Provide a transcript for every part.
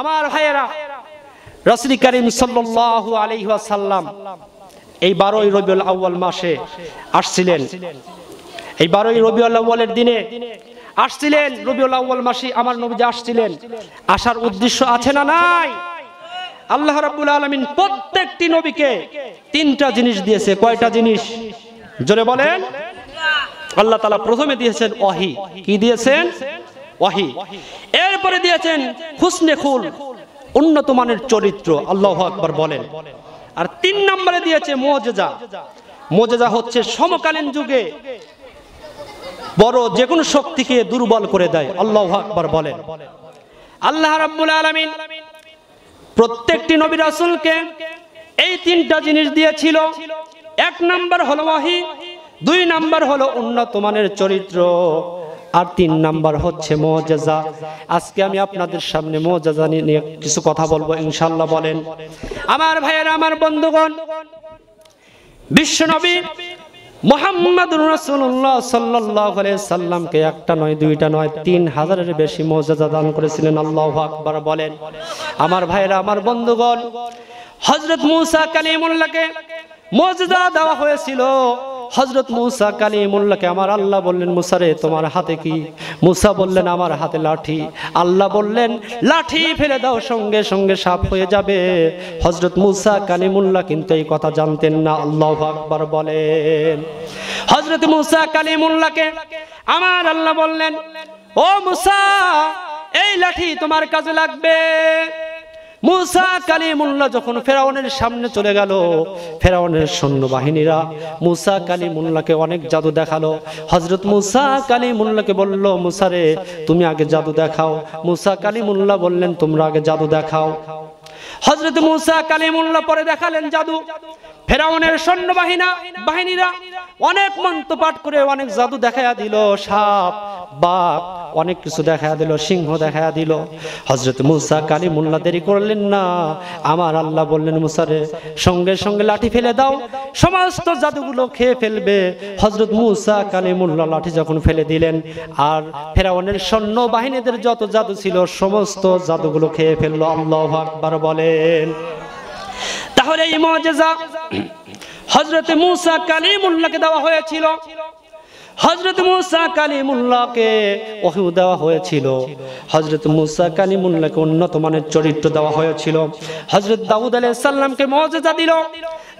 আমার ভাইয়েরা রসুল করিম সাল্লু আলহাসাল্লাম এই বারোই রবিউল আউ্বাল মাসে আসছিলেন এই বারোই রবিউল আউ্বালের দিনে আসছিলেন রবিউল আউ্বাল মাসে আমার নবী আসছিলেন আসার উদ্দেশ্য আছে না নাই আল্লাহ রাব্বুল আলামিন প্রত্যেকটি নবীকে তিনটা জিনিস দিয়েছে কয়টা জিনিস জোরে বলেন আল্লাহ তাআলা প্রথমে দিয়েছেন অহি কি দিয়েছেন ওয়াহি এরপরে দিয়েছেন হুসনে খুল উন্নত মানের চরিত্র আল্লাহ আকবর বলেন আর তিন নম্বরে দিয়েছে মোজেজা মোজেজা হচ্ছে সমকালীন যুগে বড় যে কোনো শক্তিকে দুর্বল করে দেয় আল্লাহ আকবর বলেন আল্লাহ রাব্বুল আলামিন প্রত্যেকটি নবী রাসূলকে এই তিনটা জিনিস দিয়েছিল এক নাম্বার হলো ওয়াহি দুই নাম্বার হলো উন্নত মানের চরিত্র আর তিন নাম্বার হচ্ছে মোজাজা আজকে আমি আপনাদের সামনে মোজাজা নিয়ে কিছু কথা বলবো ইনশাল্লাহ বলেন আমার ভাইয়ের আমার বন্ধুগণ বিশ্বনবী মোহাম্মদুর একটা নয় দুইটা নয় তিন হাজারের বেশি দান করেছিলেন আল্লাহ বলেন আমার ভাইরা আমার বন্ধুগণ হজরত মুসা কালিমুল্লাহকে মর্যাদা দেওয়া হয়েছিল হজরত মুসা কালিমুল্লাকে আমার আল্লাহ বললেন মুসারে তোমার হাতে কি মুসা বললেন আমার হাতে লাঠি আল্লাহ বললেন লাঠি ফেলে দাও সঙ্গে সঙ্গে সাপ হয়ে যাবে হজরত মুসা কালিমুল্লাহ কিন্তু এই কথা জানতেন না আল্লাহ আকবর বলেন হজরত মুসা কালিমুল্লাকে আমার আল্লাহ বললেন ও মুসা এই লাঠি তোমার কাজে লাগবে মুসা কালিমুল্লাহ যখন ফেরাউনের সামনে চলে গেল ফেরাউনের সৈন্যবাহিনীরা মুসা কালিমুল্লাহকে অনেক জাদু দেখালো হজরত মুসা কালিমুল্লাহকে বলল মুসারে তুমি আগে জাদু দেখাও মুসা কালিমুল্লা বললেন তোমরা আগে জাদু দেখাও হজরত মুসা কালিমুল্লাহ পরে দেখালেন জাদু ফেরাউনের সৈন্য বাহিনী বাহিনীরা অনেক মন্ত্র পাঠ করে অনেক জাদু দেখায়া দিল সাপ বাপ অনেক কিছু দেখায়া দিল সিংহ দেখায়া দিল হজরত মুসা কালী মোল্লা দেরি করলেন না আমার আল্লাহ বললেন মুসারে সঙ্গে সঙ্গে লাঠি ফেলে দাও সমস্ত জাদুগুলো খেয়ে ফেলবে হজরত মুসা কালী মোল্লা লাঠি যখন ফেলে দিলেন আর ফেরাউনের সৈন্য বাহিনীদের যত জাদু ছিল সমস্ত জাদুগুলো খেয়ে ফেললো আল্লাহ আকবার বলেন তাহলে এই মজেজা হজরত মুসা কালিমুল্লাহকে দেওয়া হয়েছিল হজরত মুসা কালিমুল্লাহকে ওহি দেওয়া হয়েছিল হজরত মুসা কালিমুল্লাহকে উন্নত মানের চরিত্র দেওয়া হয়েছিল হজরত দাউদ আলাইহিস সালামকে মুজিজা দিল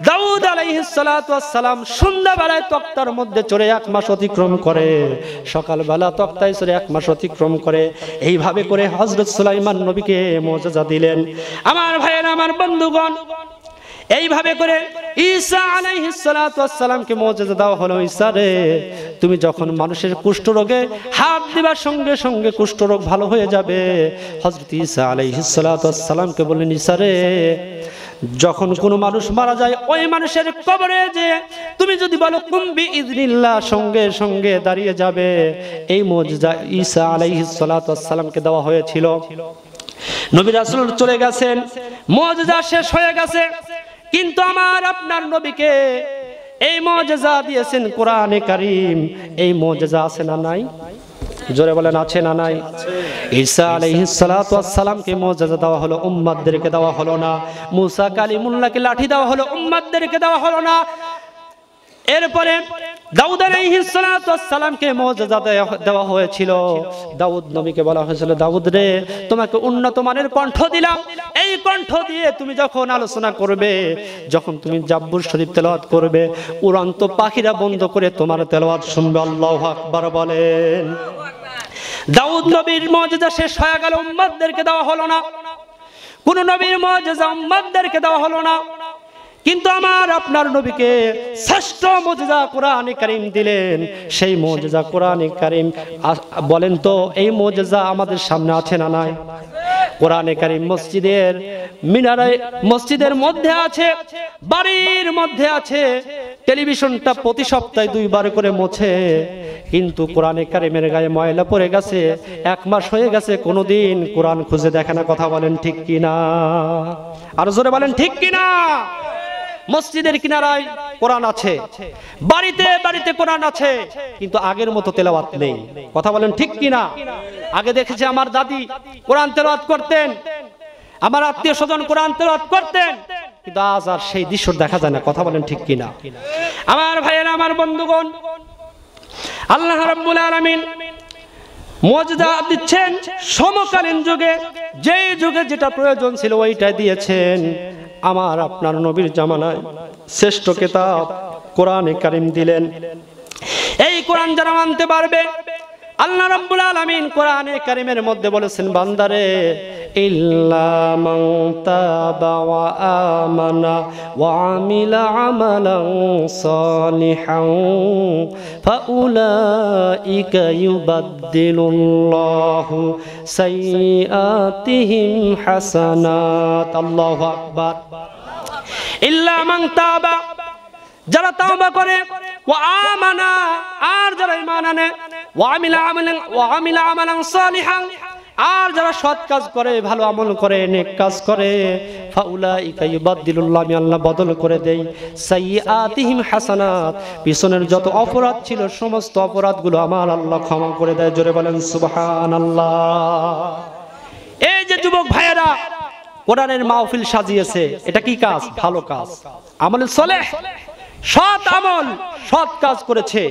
দাউদ আলাইহিস সালাতু সালাম সন্ধ্যাবেলায় তক্তার মধ্যে চড়ে এক মাস অতিক্রম করে সকালবেলা তক্তায় চড়ে এক মাস অতিক্রম করে এইভাবে করে হজরত সুলাইমান নবীকে মুজিজা দিলেন আমার ভাইয়েরা আমার বন্ধুগণ এইভাবে করে ঈসা আলাইহিসালামকে মুজিজা দেওয়া হলো ঈসা রে তুমি যখন মানুষের কুষ্ঠ রোগে হাত দিবার সঙ্গে সঙ্গে কুষ্ঠরোগ ভালো হয়ে যাবে হযরত ঈসা আলাইহিসালামকে বললেন ঈসা রে যখন কোন মানুষ মারা যায় ওই মানুষের কবরে যে তুমি যদি বলো কুম্বি ইদনিল্লাহ সঙ্গে সঙ্গে দাঁড়িয়ে যাবে এই মুজিজা ঈসা আলাইহিসালামকে দেওয়া হয়েছিল নবী রাসূল চলে গেছেন মুজিজা শেষ হয়ে গেছে কিন্তু আমার আপনার নবীকে এই মজেজা দিয়েছেন কোরআনে কারিম এই মজেজা আছে না নাই জোরে বলেন আছে না নাই ঈসা আলাইহিস সালাতু ওয়াস সালামকে মুজিজা দেওয়া হলো উম্মতদেরকে দেওয়া হলো না মুসা কালিমুল্লাহকে লাঠি দেওয়া হলো উম্মতদেরকে দেওয়া হলো না এরপরে দাউদ আলাইহিসসালামকে মুজিজা দেওয়া হয়েছিল দাউদ বলা হয়েছিল দাউদ তোমাকে উন্নত মানের কণ্ঠ দিলাম এই কণ্ঠ দিয়ে তুমি যখন আলোচনা করবে যখন তুমি জাব্বুর শরীফ তেলাওয়াত করবে উড়ন্ত পাখিরা বন্ধ করে তোমার তেলাওয়াত শুনবে আল্লাহু আকবার বলেন দাউদ নবীর মুজিজা শেষ হয়ে গেল উম্মতদেরকে দেওয়া হলো না কোন নবীর মুজিজা উম্মতদেরকে দেওয়া হলো না কিন্তু আমার আপনার নবীকে শ্রেষ্ঠ মজিজা কোরআনে করিম দিলেন সেই মজিজা কোরআন কারিম বলেন তো এই মজিজা আমাদের সামনে আছে না নাই কোরআনে কারিম মসজিদের মিনারায় মসজিদের মধ্যে আছে বাড়ির মধ্যে আছে টেলিভিশনটা প্রতি সপ্তাহে দুইবার করে মোছে কিন্তু কোরআনে কারিমের গায়ে ময়লা পড়ে গেছে এক মাস হয়ে গেছে কোনোদিন কোরআন খুঁজে দেখে না কথা বলেন ঠিক কিনা আর জোরে বলেন ঠিক কিনা মসজিদের কিনারায় কোরআন আছে বাড়িতে বাড়িতে কোরআন আছে কিন্তু আগের মতো তেলাওয়াত নেই কথা বলেন ঠিক কিনা আগে দেখেছি আমার দাদি কোরআন তেলাওয়াত করতেন আমার আত্মীয় স্বজন কোরআন তেলাওয়াত করতেন কিন্তু আজ আর সেই দৃশ্য দেখা যায় না কথা বলেন ঠিক কিনা আমার ভাইয়েরা আমার বন্ধুগণ আল্লাহ রাব্বুল আলামিন মজদা দিচ্ছেন সমকালীন যুগে যেই যুগে যেটা প্রয়োজন ছিল ওইটা দিয়েছেন আমার আপনার নবীর জামানায় শ্রেষ্ঠ কেতাব কোরআনে কারিম দিলেন এই কোরআন যারা মানতে পারবে আল্লাহ রব্বুল আলামিন কোরআনে কারিমের মধ্যে বলেছেন বান্দারে إلا من تاب وآمن وعمل عملا صالحا فأولئك يبدل الله سيئاتهم حسنات الله أكبر إلا من تاب جرى توبة করে وآمن أرجل আর যারা ঈমান আনে عملا صالحا আর যারা সৎ কাজ করে ভালো আমল করে নেক কাজ করে ফাউলা ইকাইবাদ্দিলুল্লাহ আমি আল্লাহ বদল করে দেই সাইয়াতিহিম হাসানাত পিছনের যত অপরাধ ছিল সমস্ত অপরাধগুলো আমার আল্লাহ ক্ষমা করে দেয় জোরে বলেন সুবহানাল্লাহ এই যে যুবক ভাইয়েরা কোরআনের মাহফিল সাজিয়েছে এটা কি কাজ ভালো কাজ আমল সলে সৎ আমল সৎ কাজ করেছে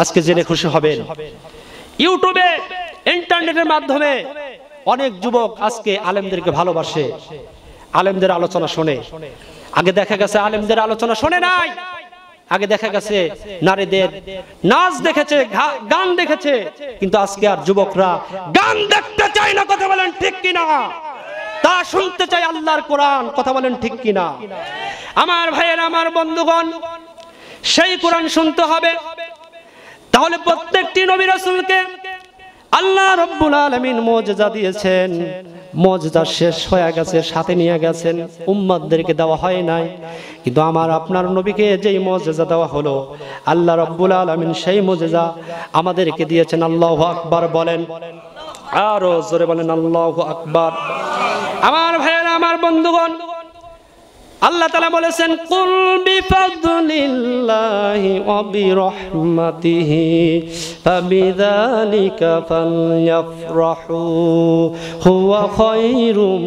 আজকে জেনে খুশি হবেন ইউটিউবে ইন্টারনেটের মাধ্যমে অনেক যুবক আজকে আলেমদেরকে ভালোবাসে আলেমদের আলোচনা শোনে আগে দেখা গেছে আলেমদের আলোচনা শোনে নাই আগে দেখা গেছে নারীদের নাচ দেখেছে গান দেখেছে কিন্তু আজকে আর যুবকরা গান দেখতে চায় না কথা বলেন ঠিক কিনা তা শুনতে চাই আল্লাহর কোরআন কথা বলেন ঠিক কিনা আমার ভাইয়ের আমার বন্ধুগণ সেই কোরআন শুনতে হবে তাহলে প্রত্যেকটি নবী রাসূলকে আল্লাহ রব্বুল আলমিন মোজা দিয়েছেন মজদা শেষ হয়ে গেছে সাথে নিয়ে গেছেন উম্মাদদেরকে দেওয়া হয় নাই কিন্তু আমার আপনার নবীকে যেই মজেজা দেওয়া হলো আল্লাহ রব্বুল আলমিন সেই মজেজা আমাদেরকে দিয়েছেন আল্লাহ আকবার বলেন আরো জোরে বলেন আল্লাহ আকবার আমার ভাইয়েরা আমার বন্ধুগণ আল্লাহ তালা বলেছেন কুল বিফাদুলিল্লাহি অবি রহমাতিহি ফাবিদালিকা ফালইফরাহু হুয়া খায়রুম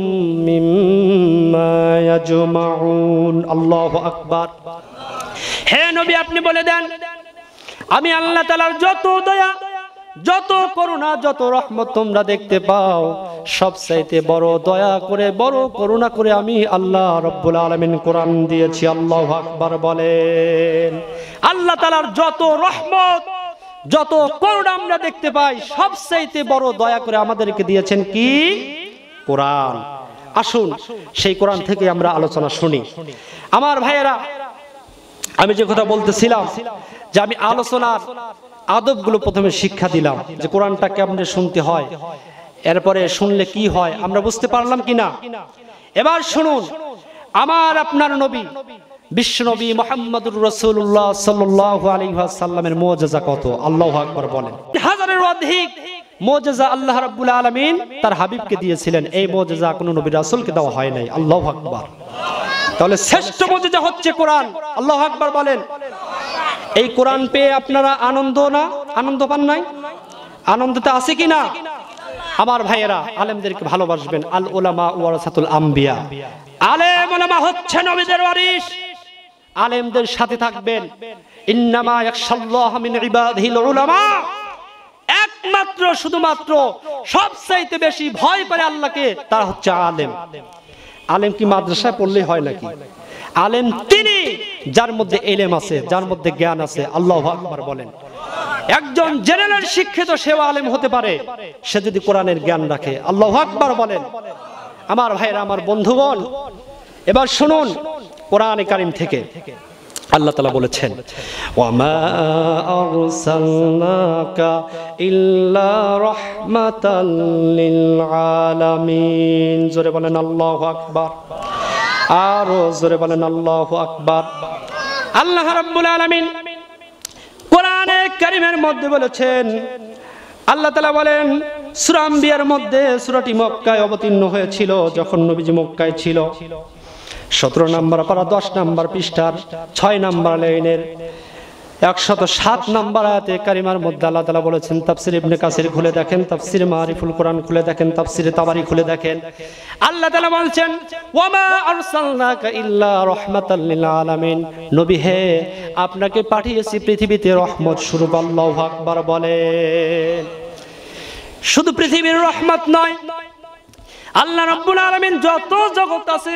মিম্মা ইয়াজমাউন আল্লাহু আকবার হে নবী আপনি বলে দেন আমি আল্লাহ তালার যত দয়া যত করুণা যত রহমত তোমরা দেখতে পাও সব চাইতে বড় দয়া করে বড় করুণা করে আমি আল্লাহ রব্বুল আলমিন কোরআন দিয়েছি আল্লাহ আকবার বলেন আল্লাহ তালার যত রহমত যত করুণা আমরা দেখতে পাই সব চাইতে বড় দয়া করে আমাদেরকে দিয়েছেন কি কোরআন আসুন সেই কোরআন থেকে আমরা আলোচনা শুনি আমার ভাইয়েরা আমি যে কথা বলতেছিলাম যে আমি আলোচনার আদবগুলো প্রথমে শিক্ষা দিলাম যে কোরআনটা কেমনে শুনতে হয় এরপরে শুনলে কি হয় আমরা বুঝতে পারলাম কি না এবার শুনুন আমার আপনার নবী বিশ্বনবী মোহাম্মদুর রসুল্লাহ সাল্লাহ আলিহাসাল্লামের মোজেজা কত আল্লাহ আকবর বলেন হাজারের অধিক মোজেজা আল্লাহ রাবুল আলমিন তার হাবিবকে দিয়েছিলেন এই মোজেজা কোনো নবী রাসুলকে দেওয়া হয় নাই আল্লাহ আকবর তাহলে শ্রেষ্ঠ মোজেজা হচ্ছে কোরআন আল্লাহ আকবর বলেন এই কোরআন পেয়ে আপনারা আনন্দ না আনন্দ পান নাই আনন্দতে আছে কি না আমার ভাইয়েরা আলেমদেরকে ভালোবাসবেন আল ওলামা ওয়ারাসাতুল আম্বিয়া আলেম ওলামা হচ্ছে নবীদের ওয়ারিস আলেমদের সাথে থাকবেন ইন্নামা ইয়াখশাল্লাহ মিন ইবাদিল উলামা একমাত্র শুধুমাত্র সবচাইতে বেশি ভয় করে আল্লাহকে তার হচ্ছে আলেম আলেম কি মাদ্রাসায় পড়লে হয় নাকি আলেম তিনি যার মধ্যে এলেম আছে যার মধ্যে জ্ঞান আছে আল্লাহ আকবর বলেন একজন জেনারেল শিক্ষিত সেও আলেম হতে পারে সে যদি কোরআনের জ্ঞান রাখে আল্লাহ আকবর বলেন আমার ভাইয়ের আমার বন্ধুগণ এবার শুনুন কোরআনে কারিম থেকে আল্লাহ তালা বলেছেন জোরে বলেন আল্লাহ আকবর আরো জোরে বলেন আল্লাহ আকবার আল্লাহ রাব্বুল আলামিন কোরআনে কারিমের মধ্যে বলেছেন আল্লাহ তালা বলেন সুরাম্বিয়ার মধ্যে সুরাটি মক্কায় অবতীর্ণ হয়েছিল যখন নবীজি মক্কায় ছিল সতেরো নাম্বার পারা দশ নাম্বার পৃষ্ঠার ছয় নাম্বার লাইনের একশত সাত নম্বর আয়াতে কারিমার মধ্যে আল্লাহ তালা বলেছেন তাফসির ইবনে কাসির খুলে দেখেন তাফসির মারিফুল কোরআন খুলে দেখেন তাফসির তাবারি খুলে দেখেন আল্লাহ তালা বলছেন ওয়ামা আরসালনাকা ইল্লা রাহমাতাল আলামিন নবী হে আপনাকে পাঠিয়েছি পৃথিবীতে রহমত স্বরূপ আল্লাহু আকবার বলে শুধু পৃথিবীর রহমত নয় আল্লাহ রাব্বুল আলামিন যত জগৎ আছে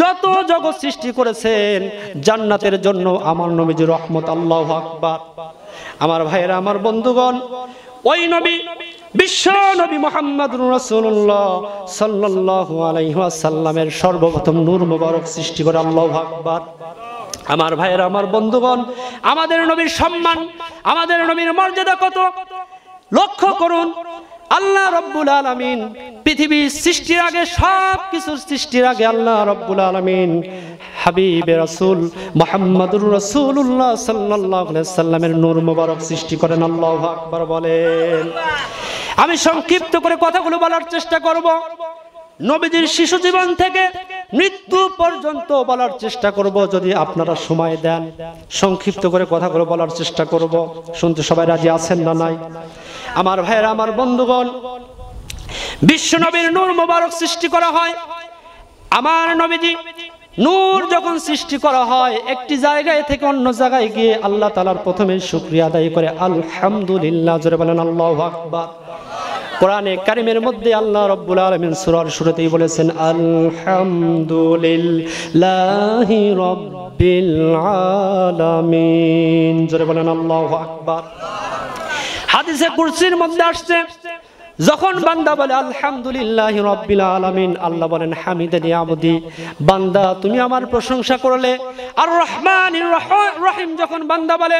যত জগৎ সৃষ্টি করেছেন জান্নাতের জন্য আমার নবীজি রহমত আল্লাহ আকবর আমার ভাইয়েরা আমার বন্ধুগণ ওই নবী বিশ্ব নবী মোহাম্মদ রসুল্লাহ সাল্লাহ আলাইহাসাল্লামের সর্বপ্রথম নূর মুবারক সৃষ্টি করে আল্লাহ আকবর আমার ভাইয়ের আমার বন্ধুগণ আমাদের নবীর সম্মান আমাদের নবীর মর্যাদা কত লক্ষ্য করুন আল্লাহ রব্বুল আলমিন পৃথিবীর সৃষ্টির আগে সব কিছুর সৃষ্টির আগে আল্লাহ রব্বুল আলমিন হাবিব রসুল মোহাম্মদুর রসুল্লাহ সাল্লামের নূর মুবারক সৃষ্টি করেন আল্লাহ আকবর বলেন আমি সংক্ষিপ্ত করে কথাগুলো বলার চেষ্টা করব নবীজির শিশু জীবন থেকে মৃত্যু পর্যন্ত বলার চেষ্টা করব যদি আপনারা সময় দেন সংক্ষিপ্ত করে কথাগুলো বলার চেষ্টা করব শুনতে সবাই রাজি আছেন না নাই আমার ভাইয়েরা আমার বন্ধুগণ বিশ্ব নবীর নূর মোবারক সৃষ্টি করা হয় আমার নবীজি নূর যখন সৃষ্টি করা হয় একটি জায়গায় থেকে অন্য জায়গায় গিয়ে আল্লাহ তালার প্রথমে শুক্রিয়া আদায় করে আলহামদুলিল্লাহ জোরে বলেন আল্লাহ আকবর কোরআনে কারিমের মধ্যে আল্লাহ রব্বুল আলমিন সুরার শুরুতেই বলেছেন আলহামদুলিল্লাহ রব্বিল জোরে বলেন আল্লাহ আকবর হাদিসে কুরসির মধ্যে আসছে যখন বান্দা বলে আলহামদুলিল্লাহ রব্বিল আলমিন আল্লাহ বলেন হামিদে নিয়ামদি বান্দা তুমি আমার প্রশংসা করলে আর রহমান রহিম যখন বান্দা বলে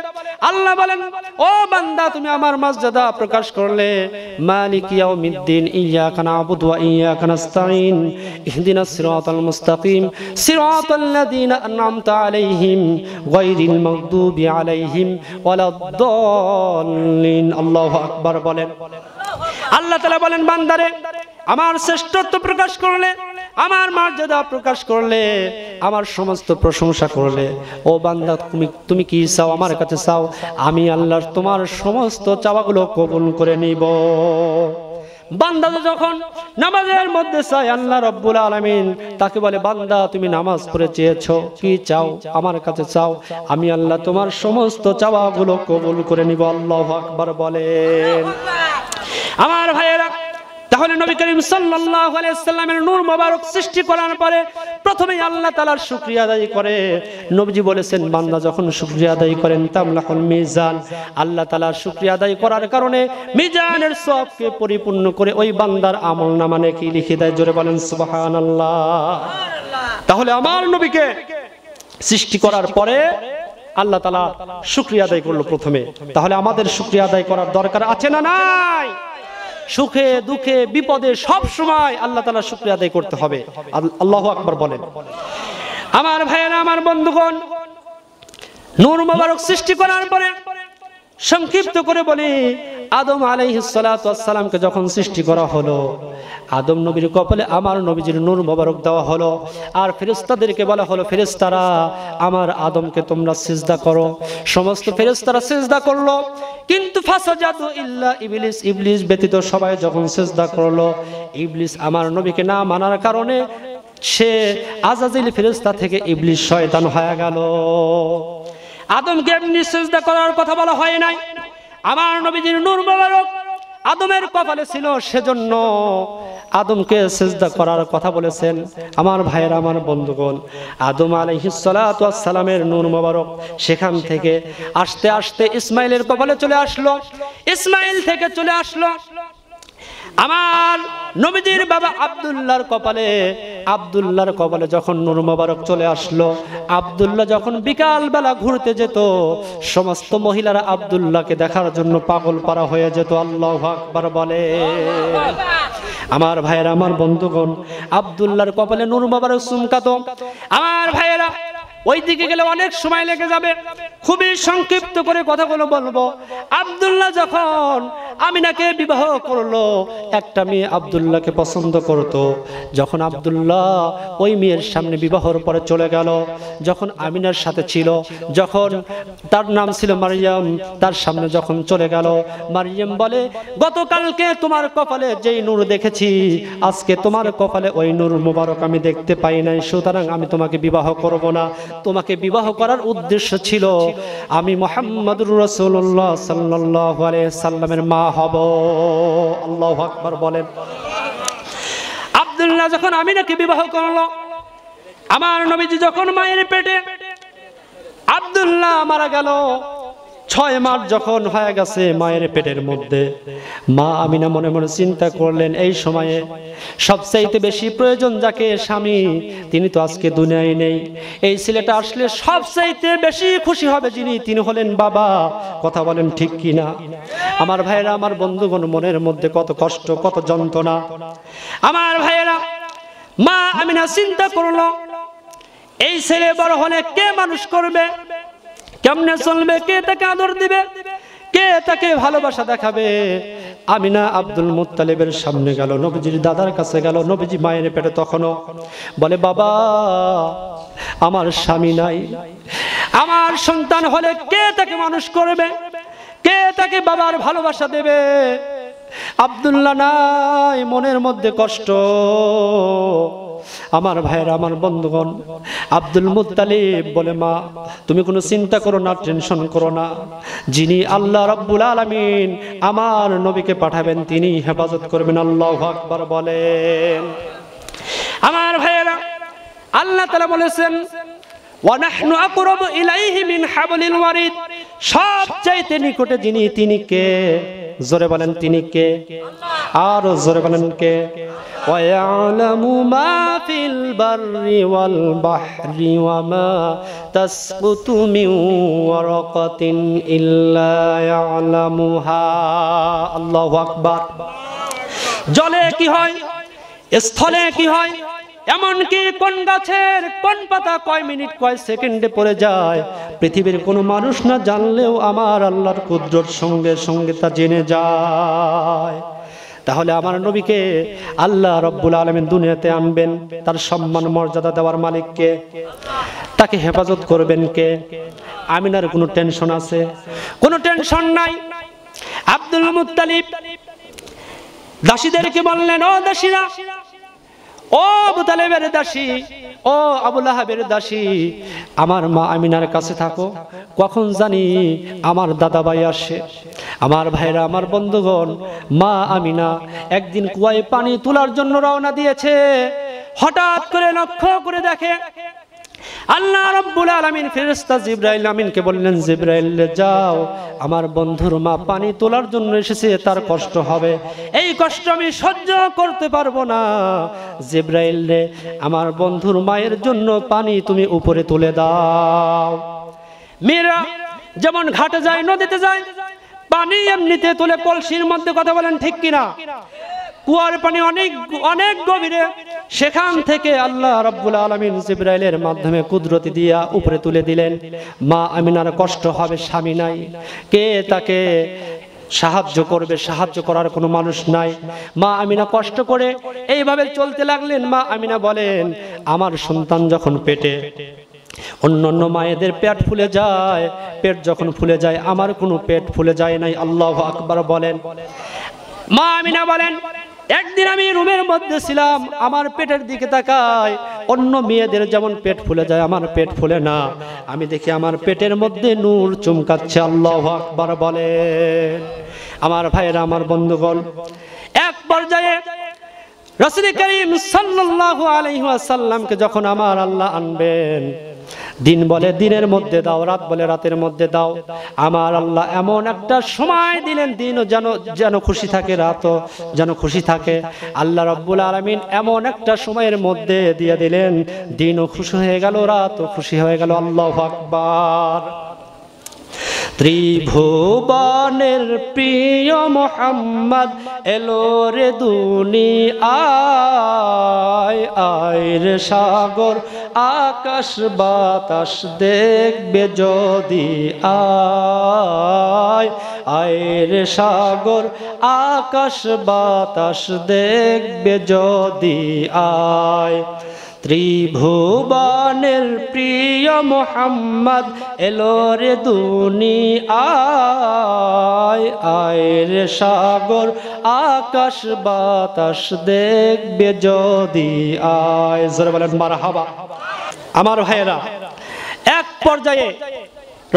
আল্লাহ বলেন ও বান্দা তুমি আমার মর্যাদা প্রকাশ করলে মালিক ইয়াউমিদ্দিন ইয়াকা নাবুদু ওয়া ইয়াকা নাস্তাইন ইহদিনাস সিরাতাল মুস্তাকিম সিরাতাল লাযিনা আন'আমতা আলাইহিম গায়রিল মাগদুবি আলাইহিম ওযালাদ আল্লাহু আকবার বলেন আল্লাহ তালা বলেন বান্দারে আমার শ্রেষ্ঠত্ব প্রকাশ করলে আমার মর্যাদা প্রকাশ করলে আমার সমস্ত প্রশংসা করলে ও বান্দা তুমি তুমি কি চাও আমার কাছে চাও আমি আল্লাহ তোমার সমস্ত চাওয়াগুলো কবুল করে নিব বান্দা যখন নামাজের মধ্যে চাই আল্লাহ রব্বুল আলমিন তাকে বলে বান্দা তুমি নামাজ পড়ে চেয়েছ কি চাও আমার কাছে চাও আমি আল্লাহ তোমার সমস্ত চাওয়াগুলো কবুল করে নিব আল্লাহ আকবার বলেন আমার ভাইয়েরা তাহলে নবী করিম সাল্লামের নূর মোবারক সৃষ্টি করার পরে প্রথমেই আল্লাহ তালার শুক্রিয়া আদায়ী করে নবজি বলেছেন বান্দা যখন শুক্রিয়া আদায়ী করেন তামলাখন মিজান আল্লাহ তালার শুক্রিয়া আদায় করার কারণে মিজানের সবকে পরিপূর্ণ করে ওই বান্দার আমল না মানে কি লিখে দেয় জোরে বলেন সুবাহান তাহলে আমার নবীকে সৃষ্টি করার পরে আল্লাহ তালা শুক্রিয়া আদায় করলো প্রথমে তাহলে আমাদের শুক্রিয়া আদায় করার দরকার আছে না নাই সুখে দুঃখে বিপদে সব সময় আল্লাহ তালা শুক্রিয়া আদায় করতে হবে আল্লাহ আকবর বলেন আমার ভাইয়েরা আমার বন্ধুগণ নূর মোবারক সৃষ্টি করার পরে সংক্ষিপ্ত করে বলি আদম আলাইসালামকে যখন সৃষ্টি করা হলো আদম নবীর কপালে আমার নবীজির নূর মোবারক দেওয়া হলো আর ফেরেস্তাদেরকে বলা হলো ফেরিস্তারা আমার আদমকে তোমরা সিজদা করো সমস্ত ফেরেস্তারা সিজদা করলো কিন্তু ইবলিস ইবলিস ব্যতীত সবাই যখন সিজদা করলো ইবলিস আমার নবীকে না মানার কারণে সে আজাজিল ফেরিস্তা থেকে ইবলিস শয়তান হয়ে গেল আদমকে এমনি সিজদা করার কথা বলা হয় নাই আমার নবীজির নূর মোবারক আদমের কপালে ছিল সেজন্য আদমকে সেজদা করার কথা বলেছেন আমার ভাইয়ের আমার বন্ধুগণ আদম সালামের নূর মোবারক সেখান থেকে আসতে আসতে ইসমাইলের কপালে চলে আসলো ইসমাইল থেকে চলে আসলো আমার নবীজির বাবা আবদুল্লার কপালে আবদুল্লার কপালে যখন নুর মোবারক চলে আসলো আবদুল্লাহ যখন বিকালবেলা ঘুরতে যেত সমস্ত মহিলারা আবদুল্লাহকে দেখার জন্য পাগল পাড়া হয়ে যেত আল্লাহ আকবার বলে আমার ভাইয়েরা আমার বন্ধুগণ আবদুল্লার কপালে নুর মোবারক চুমকাত আমার ভাইয়েরা ওই দিকে গেলে অনেক সময় লেগে যাবে খুবই সংক্ষিপ্ত করে কথাগুলো বলবো আবদুল্লাহ যখন আমিনাকে বিবাহ করলো একটা মেয়ে আবদুল্লাহকে পছন্দ করত যখন আবদুল্লাহ ওই মেয়ের সামনে বিবাহর পরে চলে গেল যখন আমিনার সাথে ছিল যখন তার নাম ছিল মারিয়াম তার সামনে যখন চলে গেল মারিয়াম বলে গতকালকে তোমার কপালে যেই নূর দেখেছি আজকে তোমার কপালে ওই নূর মুবারক আমি দেখতে পাই নাই সুতরাং আমি তোমাকে বিবাহ করব না তোমাকে বিবাহ করার উদ্দেশ্য ছিল আমি মোহাম্মদুর রসুল্লাহ সাল্লাহ সাল্লামের মা হব আল্লাহ আকবর বলেন আবদুল্লাহ যখন আমি নাকি বিবাহ করল আমার নবীজি যখন মায়ের পেটে আবদুল্লাহ মারা গেল ছয় মাস যখন হয়ে গেছে মায়ের পেটের মধ্যে মা আমিনা মনে মনে চিন্তা করলেন এই সময়ে সবচাইতে বেশি প্রয়োজন যাকে স্বামী তিনি তো আজকে দুনিয়ায় নেই এই ছেলেটা আসলে সবচাইতে বেশি খুশি হবে যিনি তিনি হলেন বাবা কথা বলেন ঠিক কি না আমার ভাইয়েরা আমার বন্ধুগণ মনের মধ্যে কত কষ্ট কত যন্ত্রণা আমার ভাইয়েরা মা আমিনা চিন্তা করল এই ছেলে বড় হলে কে মানুষ করবে কেমনে চলবে কে তাকে আদর দিবে কে তাকে ভালোবাসা দেখাবে আমিনা আব্দুল মুতালিবের সামনে গেল নবীজির দাদার কাছে গেল নবীজি মায়ের পেটে তখনও বলে বাবা আমার স্বামী নাই আমার সন্তান হলে কে তাকে মানুষ করবে কে তাকে বাবার ভালোবাসা দেবে আব্দুল্লা নাই মনের মধ্যে কষ্ট আমার ভাইয়ের আমার বন্ধুগণ আব্দুল মুতালিব বলে মা তুমি কোনো চিন্তা করো না টেনশন করো না যিনি আল্লাহ রব্বুল আলমিন আমার নবীকে পাঠাবেন তিনি হেফাজত করবেন আল্লাহ আকবর বলেন আমার ভাইয়েরা আল্লাহ তালা বলেছেন ওয়ানাহনু আকরাবু ইলাইহি মিন হাবলিল ওয়ারিদ সবচাইতে নিকটে যিনি তিনি কে জোরে বলেন তিনি কে আর জোরে বলেন কে ويعلم ما في البر والبحر وما تسقط من ورقة إلا يعلمها الله أكبر জলে কি হয় স্থলে কি হয় এমনকি কোন গাছের কোন পাতা কয় মিনিট কয় সেকেন্ডে পড়ে যায় পৃথিবীর কোনো মানুষ না জানলেও আমার আল্লাহর কুদরত সঙ্গে সঙ্গে তা জেনে যায় তাহলে আমার নবীকে আল্লাহ রব্বুল আলমিন দুনিয়াতে আনবেন তার সম্মান মর্যাদা দেওয়ার মালিককে তাকে হেফাজত করবেন কে আমিনার কোনো টেনশন আছে কোনো টেনশন নাই আব্দুল মুতালিব দাসীদেরকে বললেন ও দাসীরা ও আবু তালেবের দাসী ও আবুল আহাবের দাসী আমার মা আমিনার কাছে থাকো কখন জানি আমার দাদা ভাই আসে আমার ভাইরা আমার বন্ধুগণ মা আমিনা একদিন কুয়ায় পানি তোলার জন্য রওনা দিয়েছে হঠাৎ করে লক্ষ্য করে দেখে আল্লাহ রব্বুল আলমিন ফেরেস্তা জিব্রাইল আমিনকে বললেন জিব্রাইল যাও আমার বন্ধুর মা পানি তোলার জন্য এসেছে তার কষ্ট হবে এই কষ্ট আমি সহ্য করতে পারবো না জিব্রাইল রে আমার বন্ধুর মায়ের জন্য পানি তুমি উপরে তুলে দাও মেয়েরা যেমন ঘাটে যায় নদীতে যায় পানি এমনিতে তুলে কলসির মধ্যে কথা বলেন ঠিক কিনা কুয়ার পানি অনেক অনেক গভীরে সেখান থেকে আল্লাহ রব্বুল আলমিন জিব্রাইলের মাধ্যমে কুদরতি দিয়া উপরে তুলে দিলেন মা আমিনার কষ্ট হবে স্বামী নাই কে তাকে সাহায্য করবে সাহায্য করার কোনো মানুষ নাই মা আমিনা কষ্ট করে এইভাবে চলতে লাগলেন মা আমিনা বলেন আমার সন্তান যখন পেটে অন্য অন্য মায়েদের পেট ফুলে যায় পেট যখন ফুলে যায় আমার কোনো পেট ফুলে যায় নাই আল্লাহ আকবার বলেন মা আমিনা বলেন একদিন আমি রুমের মধ্যে ছিলাম আমার পেটের দিকে তাকায় অন্য মেয়েদের যেমন পেট ফুলে যায় আমার পেট ফুলে না আমি দেখি আমার পেটের মধ্যে নূর চমকাচ্ছে আল্লাহ আকবার বলেন আমার ভাইয়েরা আমার বন্ধুগণ এক পর্যায়ে রসুল করিম সাল্লাহ আলহিহাসাল্লামকে যখন আমার আল্লাহ আনবেন দিন বলে দিনের মধ্যে দাও রাত বলে রাতের মধ্যে দাও আমার আল্লাহ এমন একটা সময় দিলেন দিনও যেন যেন খুশি থাকে রাতও যেন খুশি থাকে আল্লাহ রব্বুল আলমিন এমন একটা সময়ের মধ্যে দিয়ে দিলেন দিনও খুশি হয়ে গেল রাতও খুশি হয়ে গেল আল্লাহ আকবার ত্রিভুবনের প্রিয় মোহাম্মদ এলো রে দুনি আয় আয়ের সাগর আকাশ বাতাস দেখবে যদি আয় আয়ের সাগর আকাশ বাতাস দেখবে যদি আয় ত্রিভুবনের প্রিয় মোহাম্মদ এলো রে দুনি আয় আয় রে সাগর আকাশ বাতাস দেখবে যদি আয় জোরে বলেন মার হাবা আমার ভাইয়েরা এক পর্যায়ে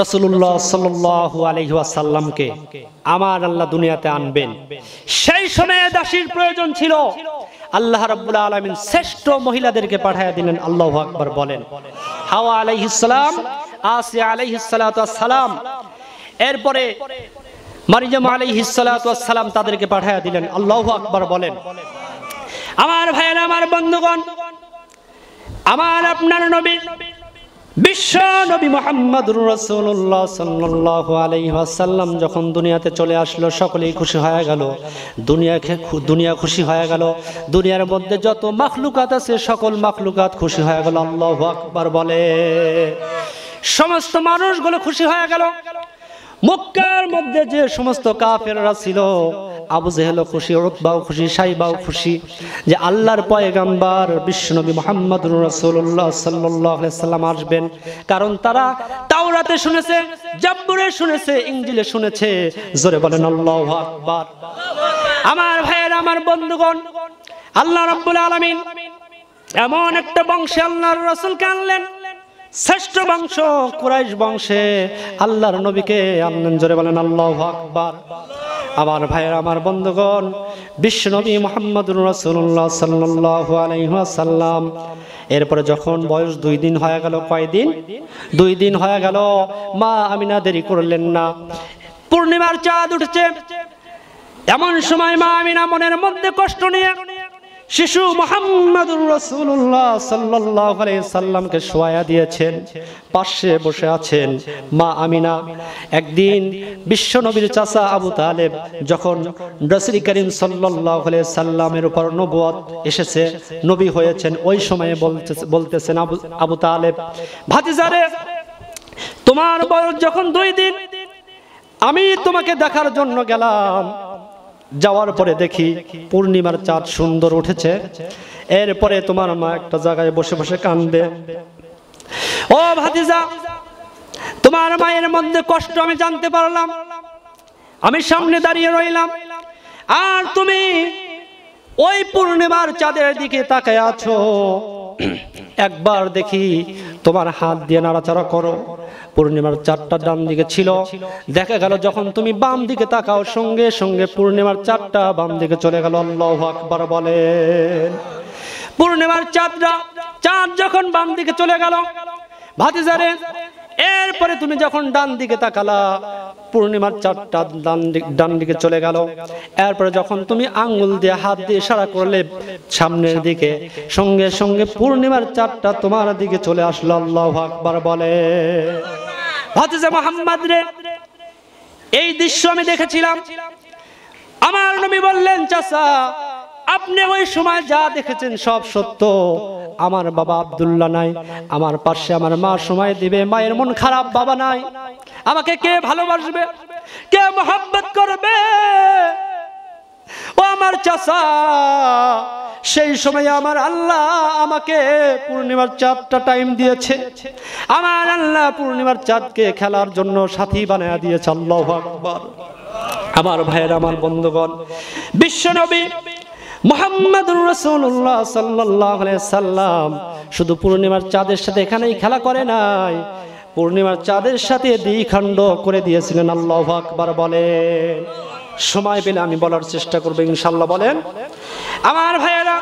রসুল্লাহ সাল্লাহ আলহিহাসাল্লামকে আমার আল্লাহ দুনিয়াতে আনবেন সেই সময়ে দাসীর প্রয়োজন ছিল আল্লাহ রবুল্লা আলমিন শ্রেষ্ঠ মহিলাদেরকে পাঠাইয়া দিলেন আল্লাহ আকবর বলেন হাওয়া আলহিসাম আসিয়া আলহিসাম এরপরে মারিজাম আলহিসাম তাদেরকে পাঠাইয়া দিলেন আল্লাহ আকবর বলেন আমার ভাইয়েরা আমার বন্ধুগণ আমার আপনার নবী বিশ্ব নবী মোহাম্মদুর রসুল্লাহ সাল্লাহ আলহিহাসাল্লাম যখন দুনিয়াতে চলে আসলো সকলেই খুশি হয়ে গেল দুনিয়া দুনিয়া খুশি হয়ে গেল দুনিয়ার মধ্যে যত মাখলুকাত আছে সকল মাখলুকাত খুশি হয়ে গেল আল্লাহ আকবার বলে সমস্ত মানুষগুলো খুশি হয়ে গেল মক্কার মধ্যে যে সমস্ত কাফেররা ছিল আবু জেহেলও খুশি রতবাও খুশি সাইবাও খুশি যে আল্লাহর পয়গাম্বার বিশ্বনবী মোহাম্মদ রসুল্লাহ সাল্লাম আসবেন কারণ তারা তাওরাতে শুনেছে জাব্বুরে শুনেছে ইঞ্জিলে শুনেছে জোরে বলেন আল্লাহ আকবার আমার ভাইয়ের আমার বন্ধুগণ আল্লাহ রব্বুল আলমিন এমন একটা বংশে আল্লাহর রসুলকে আনলেন শ্রেষ্ঠ বংশ কুরাইশ বংশে আল্লাহর নবীকে আনন্দ জোরে বলেন আল্লাহ আকবার আমার ভাইয়ের আমার বন্ধুগণ বিশ্বনবী মোহাম্মদ রসুল্লাহ সাল্লু আলহাসাল্লাম এরপরে যখন বয়স দুই দিন হয়ে গেল কয়দিন দুই দিন হয়ে গেল মা আমিনা দেরি করলেন না পূর্ণিমার চাঁদ উঠছে এমন সময় মা আমিনা মনের মধ্যে কষ্ট নিয়ে শিশু মোহাম্মদুর রসুল্লাহ সাল্লাহ সাল্লামকে শোয়া দিয়েছেন পাশে বসে আছেন মা আমিনা একদিন বিশ্ব নবীর চাচা আবু তালেব যখন রসরি করিম সাল্লাহ সাল্লামের উপর নবুয় এসেছে নবী হয়েছেন ওই সময়ে বলতেছেন আবু আবু তালেব ভাতিজারে তোমার বয়স যখন দুই দিন আমি তোমাকে দেখার জন্য গেলাম যাওয়ার পরে দেখি পূর্ণিমার চাঁদ সুন্দর উঠেছে এরপরে তোমার মা একটা জায়গায় বসে বসে কান্দে ও ভাতিজা তোমার মায়ের মধ্যে কষ্ট আমি জানতে পারলাম আমি সামনে দাঁড়িয়ে রইলাম আর তুমি ওই পূর্ণিমার চাঁদের দিকে তাকায় আছো একবার দেখি তোমার হাত দিয়ে নাড়াচাড়া করো পূর্ণিমার চারটা ডান দিকে ছিল দেখা গেল যখন তুমি বাম দিকে তাকাও সঙ্গে সঙ্গে পূর্ণিমার চারটা বাম দিকে চলে গেল আল্লাহ আকবার বলে পূর্ণিমার চাঁদরা চাঁদ যখন বাম দিকে চলে গেল ভাতিজারে এরপরে তুমি যখন ডান দিকে তাকালা পূর্ণিমার চারটা ডান ডান দিকে চলে গেল এরপরে যখন তুমি আঙ্গুল দিয়ে হাত দিয়ে সারা করলে সামনের দিকে সঙ্গে সঙ্গে পূর্ণিমার চারটা তোমার দিকে চলে আসলো আল্লাহ আকবার বলে হাতিজা মোহাম্মদ রে এই দৃশ্য আমি দেখেছিলাম আমার নবী বললেন চাচা আপনি ওই সময় যা দেখেছেন সব সত্য আমার বাবা আবদুল্লাহ নাই আমার পাশে আমার মা সময় দিবে মায়ের মন খারাপ বাবা নাই আমাকে কে ভালোবাসবে কে মোহাম্মত করবে ও আমার চাষা সেই সময় আমার আল্লাহ আমাকে পূর্ণিমার চাঁদটা টাইম দিয়েছে আমার আল্লাহ পূর্ণিমার চাঁদকে খেলার জন্য সাথী বানায়া দিয়েছে আল্লাহ আমার ভাইয়ের আমার বন্ধুগণ বিশ্বনবী মোহাম্মদুর রসুল্লাহ সাল্লাহ সাল্লাম শুধু পূর্ণিমার চাঁদের সাথে এখানেই খেলা করে নাই পূর্ণিমার চাঁদের সাথে দ্বিখণ্ড করে দিয়েছিলেন আল্লাহ আকবার বলে সময় পেলে আমি বলার চেষ্টা করবো ইনশাল্লাহ বলেন আমার ভাইয়েরা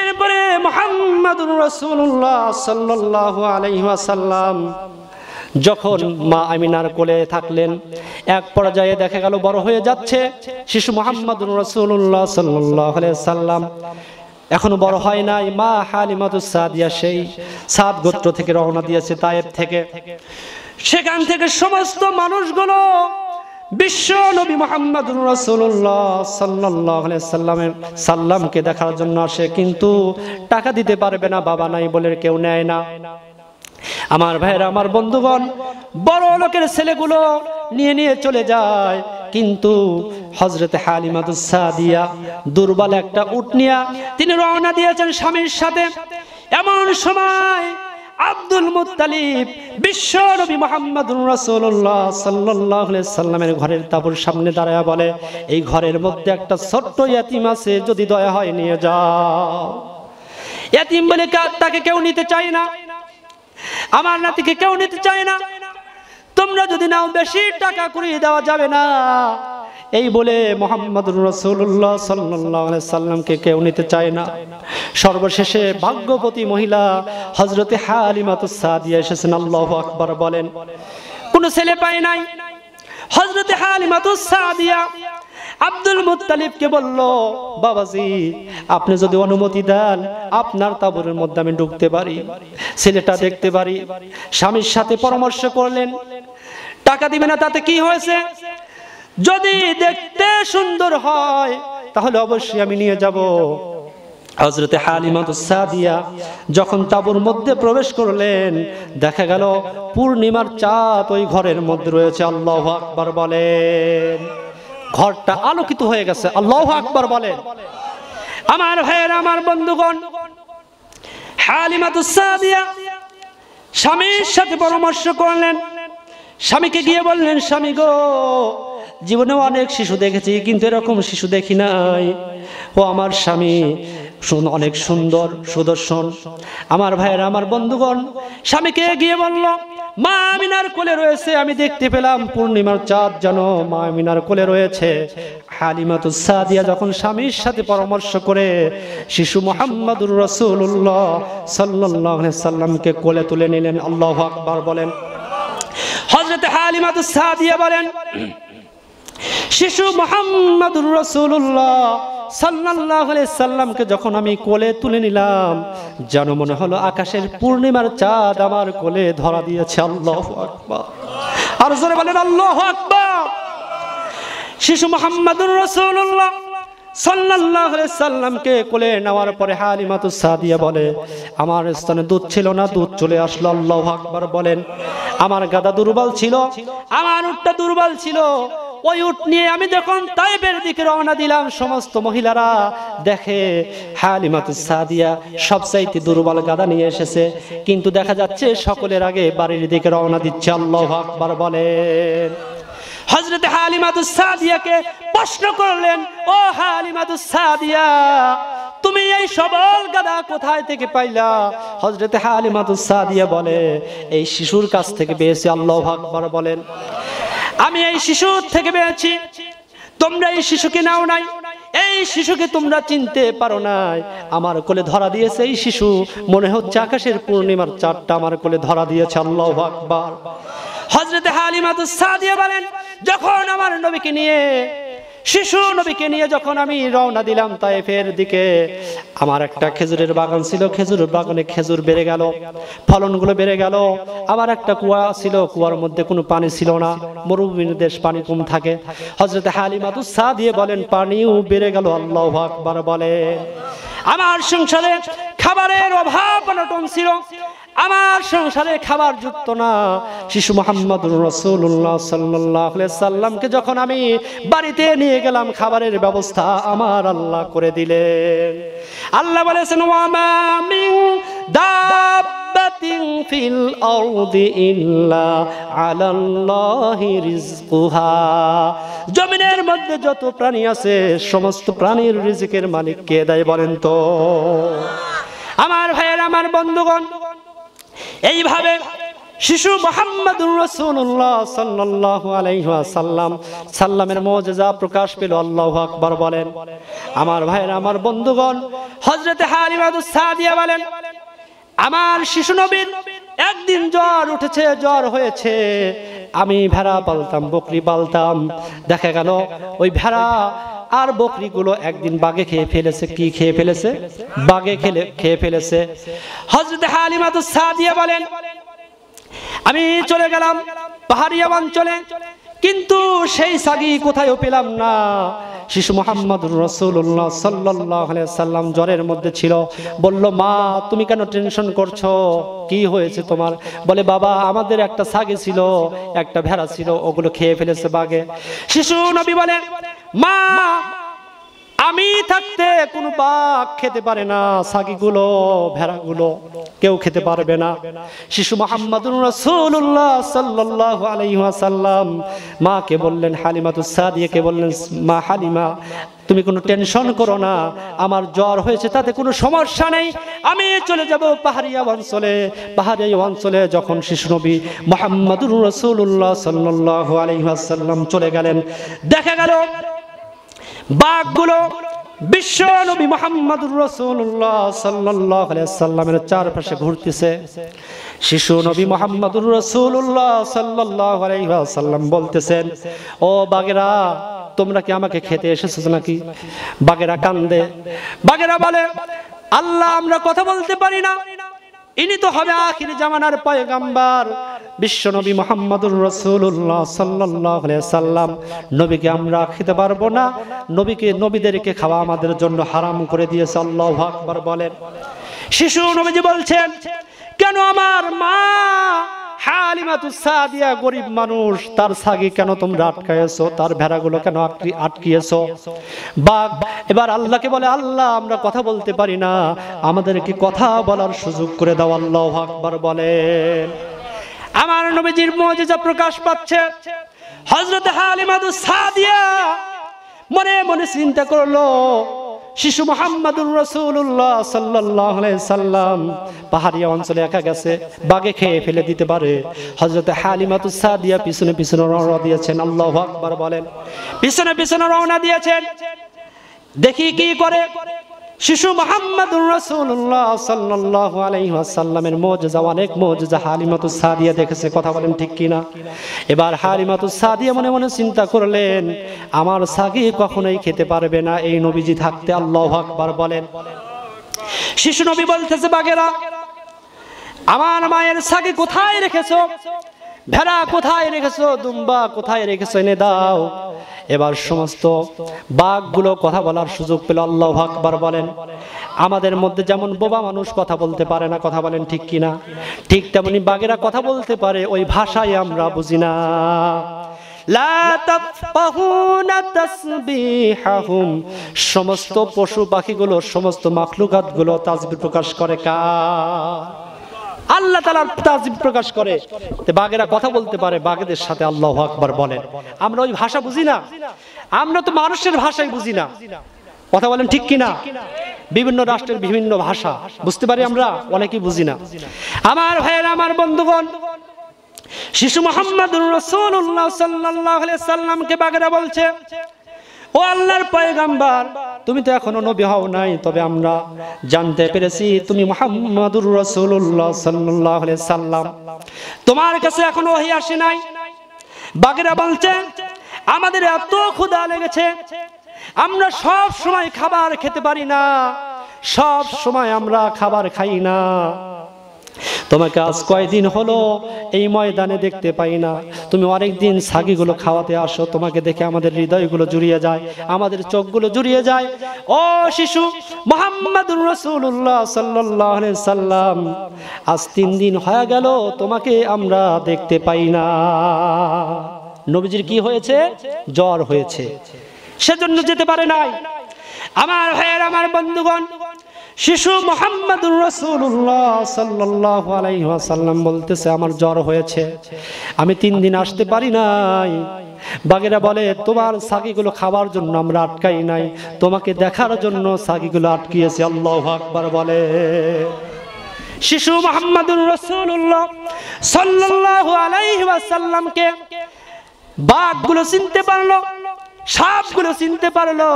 এরপরে মোহাম্মদ রসুল্লাহ সাল্লাহ সাল্লাম যখন মা আমিনার কোলে থাকলেন এক পর্যায়ে দেখা গেল বড় হয়ে যাচ্ছে শিশু মোহাম্মদ রসুল্লাহ সাল্লাহ সাল্লাম এখনো বড় হয় নাই মা হালিমাতুস সাদিয়া সেই সাদ গোত্র থেকে রওনা দিয়েছে তায়েব থেকে সেখান থেকে সমস্ত মানুষগুলো বিশ্ব নবী মোহাম্মদ রসুল্লাহ সাল্লাহ সাল্লামের সাল্লামকে দেখার জন্য আসে কিন্তু টাকা দিতে পারবে না বাবা নাই বলে কেউ নেয় না আমার ভাইয়ের আমার বন্ধুগণ বড় লোকের ছেলেগুলো নিয়ে নিয়ে চলে যায় কিন্তু হজরতে দিয়া দুর্বল একটা নিয়া তিনি রওনা দিয়েছেন স্বামীর সাথে এমন সময় আব্দুল মুতালিব বিশ্ব নবী মোহাম্মদুর রসুল্লাহ সাল্লাহ সাল্লামের ঘরের তাপুর সামনে দাঁড়ায় বলে এই ঘরের মধ্যে একটা ছোট্ট ইয়াতিম আছে যদি দয়া হয় নিয়ে যাও ইয়াতিম বলে তাকে কেউ নিতে চায় না আমার নাতিকে কেউ নিতে চায় না তোমরা যদি নাও বেশি টাকা করিয়ে দেওয়া যাবে না এই বলে মোহাম্মদ রসুল্লাহ সাল্লি সাল্লামকে কেউ নিতে চায় না সর্বশেষে ভাগ্যবতী মহিলা হজরতে হালিমাতুসাদিয়া এসেছেন আল্লাহ আকবর বলেন কোনো ছেলে পায় নাই হজরতে হালিমাতুসা দিয়া আব্দুল মুতালিবকে বলল বাবাজি আপনি যদি অনুমতি দেন আপনার তাবরের মধ্যে আমি ঢুকতে পারি ছেলেটা দেখতে পারি স্বামীর সাথে পরামর্শ করলেন টাকা দিবে না তাতে কি হয়েছে যদি দেখতে সুন্দর হয় তাহলে অবশ্যই আমি নিয়ে যাব হজরতে হালিমাত সাদিয়া যখন তাবুর মধ্যে প্রবেশ করলেন দেখা গেল পূর্ণিমার চাঁদ ওই ঘরের মধ্যে রয়েছে আল্লাহ আকবর বলেন ঘরটা আলোকিত হয়ে গেছে আল্লাহ আকবর বলে আমার ভাইয়ের আমার বন্ধুগণ স্বামীর সাথে পরামর্শ করলেন স্বামীকে গিয়ে বললেন স্বামী গো জীবনে অনেক শিশু দেখেছি কিন্তু এরকম শিশু দেখি নাই ও আমার স্বামী অনেক সুন্দর সুদর্শন আমার ভাইয়ের আমার বন্ধুগণ স্বামীকে গিয়ে বললো মা আমিনার কোলে রয়েছে আমি দেখতে পেলাম পূর্ণিমার চাঁদ যেন মা আমিনার কোলে রয়েছে তো সাদিয়া যখন স্বামীর সাথে পরামর্শ করে শিশু মোহাম্মদুর রসুল্লাহ সাল্লাহ সাল্লামকে কোলে তুলে নিলেন আল্লাহ আকবর বলেন হজরত তো সাদিয়া বলেন শিশু মোহাম্মদুর রসুল্লাহ সাল্লাল্লাহু সাল্লামকে যখন আমি কোলে তুলে নিলাম যেন মনে হলো আকাশের পূর্ণিমার চাঁদ আমার কোলে ধরা দিয়েছে আল্লাহ আর বলেন আল্লাহ শিশু মোহাম্মদুর রসুল্লাহ সাল্লাল্লাহু আলাইহি সাল্লামকে কোলে নেওয়ার পরে হালিমাতু সাদিয়া বলে আমার স্থানে দুধ ছিল না দুধ চলে আসলো আল্লাহ আকবর বলেন আমার গাদা দুর্বল ছিল আমার উটটা দুর্বল ছিল ওই উট নিয়ে আমি যখন তাইবের দিকে রওনা দিলাম সমস্ত মহিলারা দেখে হালিমাতু সাদিয়া চাইতে দুর্বল গাদা নিয়ে এসেছে কিন্তু দেখা যাচ্ছে সকলের আগে বাড়ির দিকে রওনা দিচ্ছে আল্লাহু আকবর বলেন হজরত সাদিয়াকে প্রশ্ন করলেন ও সাদিয়া তুমি এই সবল গাদা কোথায় থেকে পাইলা হজরত সাদিয়া বলে এই শিশুর কাছ থেকে পেয়েছি আল্লাহ আকবর বলেন আমি এই শিশুর থেকে পেয়েছি তোমরা এই শিশুকে নাও নাই এই শিশুকে তোমরা চিনতে পারো নাই আমার কোলে ধরা দিয়েছে এই শিশু মনে হচ্ছে আকাশের পূর্ণিমার চারটা আমার কোলে ধরা দিয়েছে আল্লাহ আকবার হজরতে হালিমাত বলেন যখন আমার নবীকে নিয়ে শিশু নবীকে নিয়ে যখন আমি রওনা দিলাম তাইফের দিকে আমার একটা খেজুরের বাগান ছিল খেজুর বাগানে খেজুর বেড়ে গেল ফলনগুলো বেড়ে গেল আমার একটা কুয়া ছিল কুয়ার মধ্যে কোনো পানি ছিল না মরুভূমির দেশ পানি কম থাকে হজরত হালিমাতুসা দিয়ে বলেন পানিও বেড়ে গেল আল্লাহ আকবার বলে আমার সংসারে খাবারের অভাব নটন ছিল আমার সংসারে খাবার যুক্ত না শিশু মোহাম্মদ রসুল্লাহ সাল্লাহ সাল্লামকে যখন আমি বাড়িতে নিয়ে গেলাম খাবারের ব্যবস্থা আমার আল্লাহ করে দিলেন আল্লাহ বলেছেন ওয়ামা দাব্বাতিন ফিল আরদি ইল্লা আলাল্লাহি রিজকুহা জমিনের মধ্যে যত প্রাণী আছে সমস্ত প্রাণীর রিজিকের মালিক কে দেয় বলেন তো আমার ভাইয়ের আমার বন্ধুগণ এইভাবে শিশু মোহাম্মদুর রসুল্লাহ সাল্লাহ আলাইহাসাল্লাম সাল্লামের মজেজা প্রকাশ পেল আল্লাহ আকবর বলেন আমার ভাইয়ের আমার বন্ধুগণ হজরত হালিমাদুসাদিয়া বলেন আমার শিশু নবীর একদিন জ্বর উঠেছে জ্বর হয়েছে আমি ভেড়া পালতাম বকরি পালতাম দেখা গেল ওই ভেড়া আর বকরিগুলো একদিন বাগে খেয়ে ফেলেছে কি খেয়ে ফেলেছে বাগে খেলে খেয়ে ফেলেছে হজরত তো সাদিয়া বলেন আমি চলে গেলাম পাহাড়ি অঞ্চলে কিন্তু সেই সাগি কোথায় পেলাম না শিশু মোহাম্মদ রসুল্লাহ সাল্লাহ সাল্লাম জ্বরের মধ্যে ছিল বলল মা তুমি কেন টেনশন করছো কি হয়েছে তোমার বলে বাবা আমাদের একটা সাগে ছিল একটা ভেড়া ছিল ওগুলো খেয়ে ফেলেছে বাগে শিশু নবী বলে মা আমি থাকতে কোনো বাঘ খেতে পারে না সাকিগুলো ভেড়াগুলো কেউ খেতে পারবে না শিশু মোহাম্মদুর রাসূলুল্লাহ সাল্লাল্লাহু আলাইহি ওয়াসাল্লাম কে বললেন হালিমাতুস কে বললেন মা হালিমা তুমি কোনো টেনশন করো না আমার জ্বর হয়েছে তাতে কোনো সমস্যা নেই আমি চলে যাব পাহাড়িয়া অঞ্চলে পাহাড়িয়া অঞ্চলে যখন শিশু নবী মোহাম্মদুর সাল্লাল্লাহু আলাইহি ওয়াসাল্লাম চলে গেলেন দেখা গেল বাঘগুলো বিশ্ব নবী মোহাম্মদ রসুল্লাহ সাল্লাহ সাল্লামের চারপাশে ঘুরতেছে শিশু নবী মোহাম্মদুর রসুল্লাহ সাল্লাহ সাল্লাম বলতেছেন ও বাঘেরা তোমরা কি আমাকে খেতে এসেছো নাকি বাঘেরা কান্দে বাঘেরা বলে আল্লাহ আমরা কথা বলতে পারি না ইনি তো হবে আখির জামানার পয়গাম্বার বিশ্বনবী মোহাম্মদুর রসুল্লাহ সাল্লাহ সাল্লাম নবীকে আমরা খেতে পারবো না নবীকে নবীদেরকে খাওয়া আমাদের জন্য হারাম করে দিয়ে সাল্লাহ আকবর বলেন শিশু নবীজি বলছেন কেন আমার মা সাদিয়া গরিব মানুষ তার কেন তার ভেড়াগুলো কেন এবার আল্লাহকে বলে আল্লাহ আমরা কথা বলতে পারি না আমাদেরকে কথা বলার সুযোগ করে দাও আল্লাহ আকবর বলে আমার নবীজির যা প্রকাশ পাচ্ছে হজরত হালিমাদু সাদিয়া মনে মনে চিন্তা করলো শিশু মোহাম্মদুর রসুল্লাহ সাল্লাম পাহাড়ি অঞ্চলে একা গেছে বাগে খেয়ে ফেলে দিতে পারে হজরত হালিমাতু সাদিয়া পিছনে পিছনে রওনা দিয়েছেন আল্লাহ আকবার বলেন পিছনে পিছনে রওনা দিয়েছেন দেখি কি করে শিশু মোহাম্মদুর রসুল্লাহ সাল্লাহ সাল্লামের মোজা অনেক মোজা হালিমাতু সাদিয়া দেখেছে কথা বলেন ঠিক কিনা এবার হালিমাতু সাদিয়া মনে মনে চিন্তা করলেন আমার সাগি কখনোই খেতে পারবে না এই নবীজি থাকতে আল্লাহ আকবার বলেন শিশু নবী বলতেছে বাগেরা আমার মায়ের সাগি কোথায় রেখেছো ভেড়া কোথায় রেখেছো দুম্বা কোথায় রেখেছো এনে দাও এবার সমস্ত বাঘগুলো কথা বলার সুযোগ পেল আল্লাহ আকবার বলেন আমাদের মধ্যে যেমন বোবা মানুষ কথা বলতে পারে না কথা বলেন ঠিক কিনা ঠিক তেমনি বাঘেরা কথা বলতে পারে ওই ভাষায় আমরা বুঝি না সমস্ত পশু পাখিগুলো সমস্ত মাখলুকাত গুলো তাজবি প্রকাশ করে কার আল্লাহ তালার তাজিম প্রকাশ করে বাঘেরা কথা বলতে পারে বাঘেদের সাথে আল্লাহ আকবর বলেন আমরা ওই ভাষা বুঝি না আমরা তো মানুষের ভাষাই বুঝি না কথা বলেন ঠিক কিনা বিভিন্ন রাষ্ট্রের বিভিন্ন ভাষা বুঝতে পারি আমরা অনেকেই বুঝি না আমার ভাইয়েরা আমার বন্ধুগণ শিশু মোহাম্মদ রসুল্লাহ সাল্লাহ সাল্লামকে বাঘেরা বলছে ও আল্লাহর পয়গাম্বার তুমি তো এখনো নবী হও নাই তবে আমরা জানতে পেরেছি তুমি মোহাম্মদুর রসুল্লাহ সাল্লাহ সাল্লাম তোমার কাছে এখনো ওহি আসে নাই বাগেরা বলছে আমাদের এত ক্ষুধা লেগেছে আমরা সব সময় খাবার খেতে পারি না সব সময় আমরা খাবার খাই না তোমাকে আজ কয়দিন হলো এই ময়দানে দেখতে পাই না তুমি অনেক দিন সাগিগুলো খাওয়াতে আসো তোমাকে দেখে আমাদের হৃদয়গুলো জুড়িয়ে যায় আমাদের চোখগুলো জুড়িয়ে যায় ও শিশু মোহাম্মদুর রসুল্লাহ সাল্লাহ সাল্লাম আজ তিন দিন হয়ে গেল তোমাকে আমরা দেখতে পাই না নবীজির কি হয়েছে জ্বর হয়েছে সেজন্য যেতে পারে নাই আমার ভাইয়ের আমার বন্ধুগণ শিশু মোহাম্মদ রসুল্লাহ সাল্লাহ আলাইহাসাল্লাম বলতেছে আমার জ্বর হয়েছে আমি তিন দিন আসতে পারি নাই বাগেরা বলে তোমার সাকিগুলো খাওয়ার জন্য আমরা আটকাই নাই তোমাকে দেখার জন্য সাকিগুলো আটকিয়েছে আল্লাহ আকবার বলে শিশু মোহাম্মদ রসুল্লাহ সাল্লাহ আলাইহাসাল্লামকে বাঘগুলো চিনতে পারলো সাপগুলো চিনতে পারলো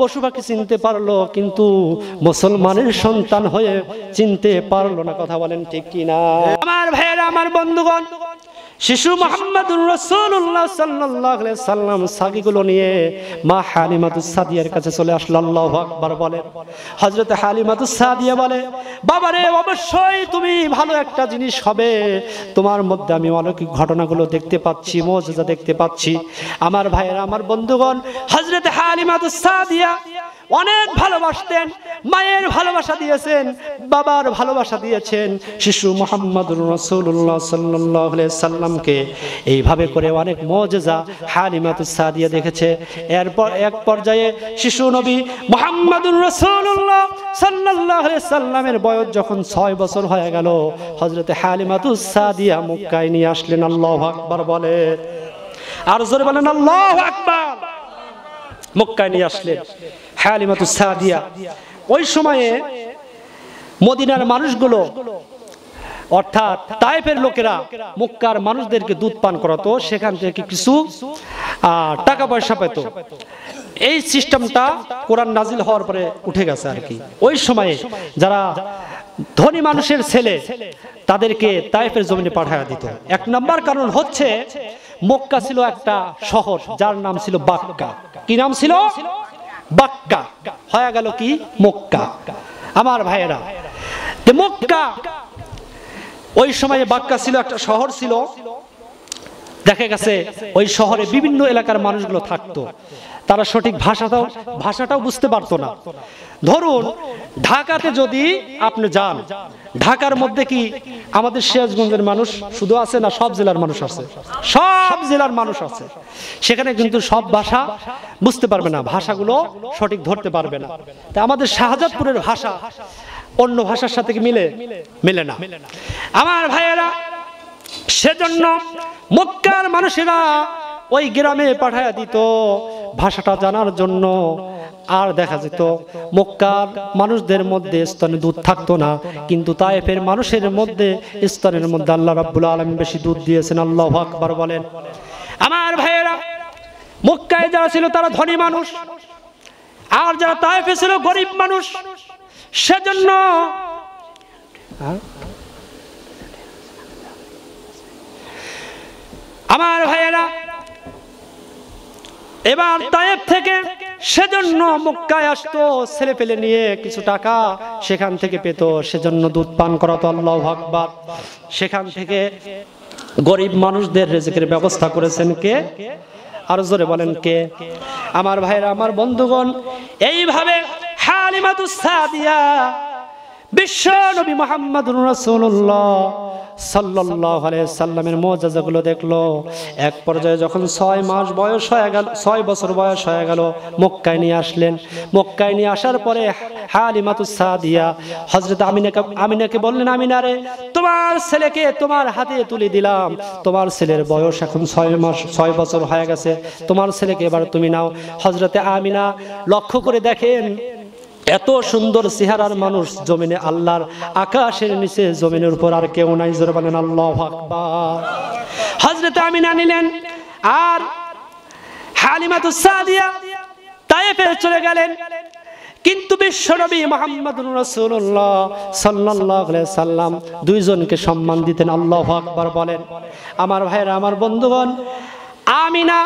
পশু পাখি চিনতে পারলো কিন্তু মুসলমানের সন্তান হয়ে চিনতে পারলো না কথা বলেন ঠিক কিনা আমার ভাইয়েরা আমার বন্ধুগণ শিশু মোহাম্মদুর রসুল্লাহ সাল্লাহ সাল্লাম সাকিগুলো নিয়ে মা হালিমাতুস সাদিয়ার কাছে চলে আসলো আকবার বলে হজরত হালিমাতুস সাদিয়া বলে বাবারে অবশ্যই তুমি ভালো একটা জিনিস হবে তোমার মধ্যে আমি অলৌকিক ঘটনাগুলো দেখতে পাচ্ছি মজা দেখতে পাচ্ছি আমার ভাইয়েরা আমার বন্ধুগণ হজরত হালিমাতুস সাদিয়া অনেক ভালোবাসতেন মায়ের ভালোবাসা দিয়েছেন বাবার ভালোবাসা দিয়েছেন শিশু মোহাম্মদ রসুল্লাহ সাল্লাহ সাল্লামকে এইভাবে করে অনেক মজেজা হালিমাত দিয়ে দেখেছে এরপর এক পর্যায়ে শিশু নবী মোহাম্মদ রসুল্লাহ সাল্লাহ সাল্লামের বয়স যখন ছয় বছর হয়ে গেল হজরতে হালিমাত সাদিয়া মুক্কায় নিয়ে আসলেন আল্লাহ আকবর বলে আর জোরে বলেন আল্লাহ আকবর মুক্কায় নিয়ে আসলেন হালিমাতু সাদিয়া ওই সময়ে মদিনার মানুষগুলো অর্থাৎ তাইফের লোকেরা মক্কার মানুষদেরকে দুধ পান করাতো সেখান থেকে কিছু টাকা পয়সা পেত এই সিস্টেমটা কোরআন নাজিল হওয়ার পরে উঠে গেছে আর কি ওই সময়ে যারা ধনী মানুষের ছেলে তাদেরকে তাইফের জমিনে পাঠায় দিত এক নম্বর কারণ হচ্ছে মক্কা ছিল একটা শহর যার নাম ছিল বাক্কা কি নাম ছিল বাক্কা হয়ে গেল কি মক্কা আমার ভাইয়েরা মক্কা ওই সময়ে বাক্কা ছিল একটা শহর ছিল দেখা গেছে ওই শহরে বিভিন্ন এলাকার মানুষগুলো থাকতো তারা সঠিক ভাষাটাও ভাষাটাও বুঝতে পারতো না ধরুন ঢাকাতে যদি আপনি যান ঢাকার মধ্যে কি আমাদের সিরাজগঞ্জের মানুষ শুধু আছে না সব জেলার মানুষ আছে সব জেলার মানুষ আছে সেখানে কিন্তু সব ভাষা বুঝতে পারবে না ভাষাগুলো সঠিক ধরতে পারবে না তা আমাদের শাহজাদপুরের ভাষা অন্য ভাষার সাথে কি মিলে মিলে না আমার ভাইয়েরা সেজন্য মক্কার মানুষেরা ওই গ্রামে পাঠায় দিত ভাষাটা জানার জন্য আর দেখা যেত মক্কার মানুষদের মধ্যে স্তনে দুধ থাকতো না কিন্তু তায়েফের মানুষের মধ্যে স্তনের মধ্যে আল্লাহ রাবুল আলম বেশি দুধ দিয়েছেন আল্লাহ আকবার বলেন আমার ভাইয়েরা মক্কায় যারা ছিল তারা ধনী মানুষ আর যারা তায়েফে ছিল গরিব মানুষ সেজন্য আমার ভাইয়েরা এবার তায়েব থেকে সেজন্য মুক্কায় আসতো ছেলে পেলে নিয়ে কিছু টাকা সেখান থেকে পেত সেজন্য দুধ পান করাতো আল্লাহ আকবার সেখান থেকে গরিব মানুষদের রেজেকের ব্যবস্থা করেছেন কে আর জোরে বলেন কে আমার ভাইরা আমার বন্ধুগণ এইভাবে হালিমাতুস দিয়া বিশ্ব নবী মোহাম্মদ সাল্লাল্লাহু আলাইহি সাল্লামের মজাজাগুলো দেখলো এক পর্যায়ে যখন ছয় মাস বয়স হয়ে গেল ছয় বছর বয়স হয়ে গেল মক্কায় নিয়ে আসলেন মক্কায় নিয়ে আসার পরে সাদিয়া হযরত আমিনাকে আমিনাকে বললেন আমিনা রে তোমার ছেলেকে তোমার হাতে তুলে দিলাম তোমার ছেলের বয়স এখন ছয় মাস ছয় বছর হয়ে গেছে তোমার ছেলেকে এবার তুমি নাও হজরতে আমিনা লক্ষ্য করে দেখেন এত সুন্দর চেহারার মানুষ জমিনে আল্লাহর আকাশের নিচে জমিনের উপর আর কেউ নাই জোরে বলেন আল্লাহ আকবার হজরত আমিনা নিলেন আর হালিমাতুসাদিয়া তায়েফে চলে গেলেন কিন্তু বিশ্বনবী মোহাম্মদ রসুল্লাহ সাল্লাহ সাল্লাম দুইজনকে সম্মান দিতেন আল্লাহ আকবর বলেন আমার ভাইয়েরা আমার বন্ধুগণ আমিনা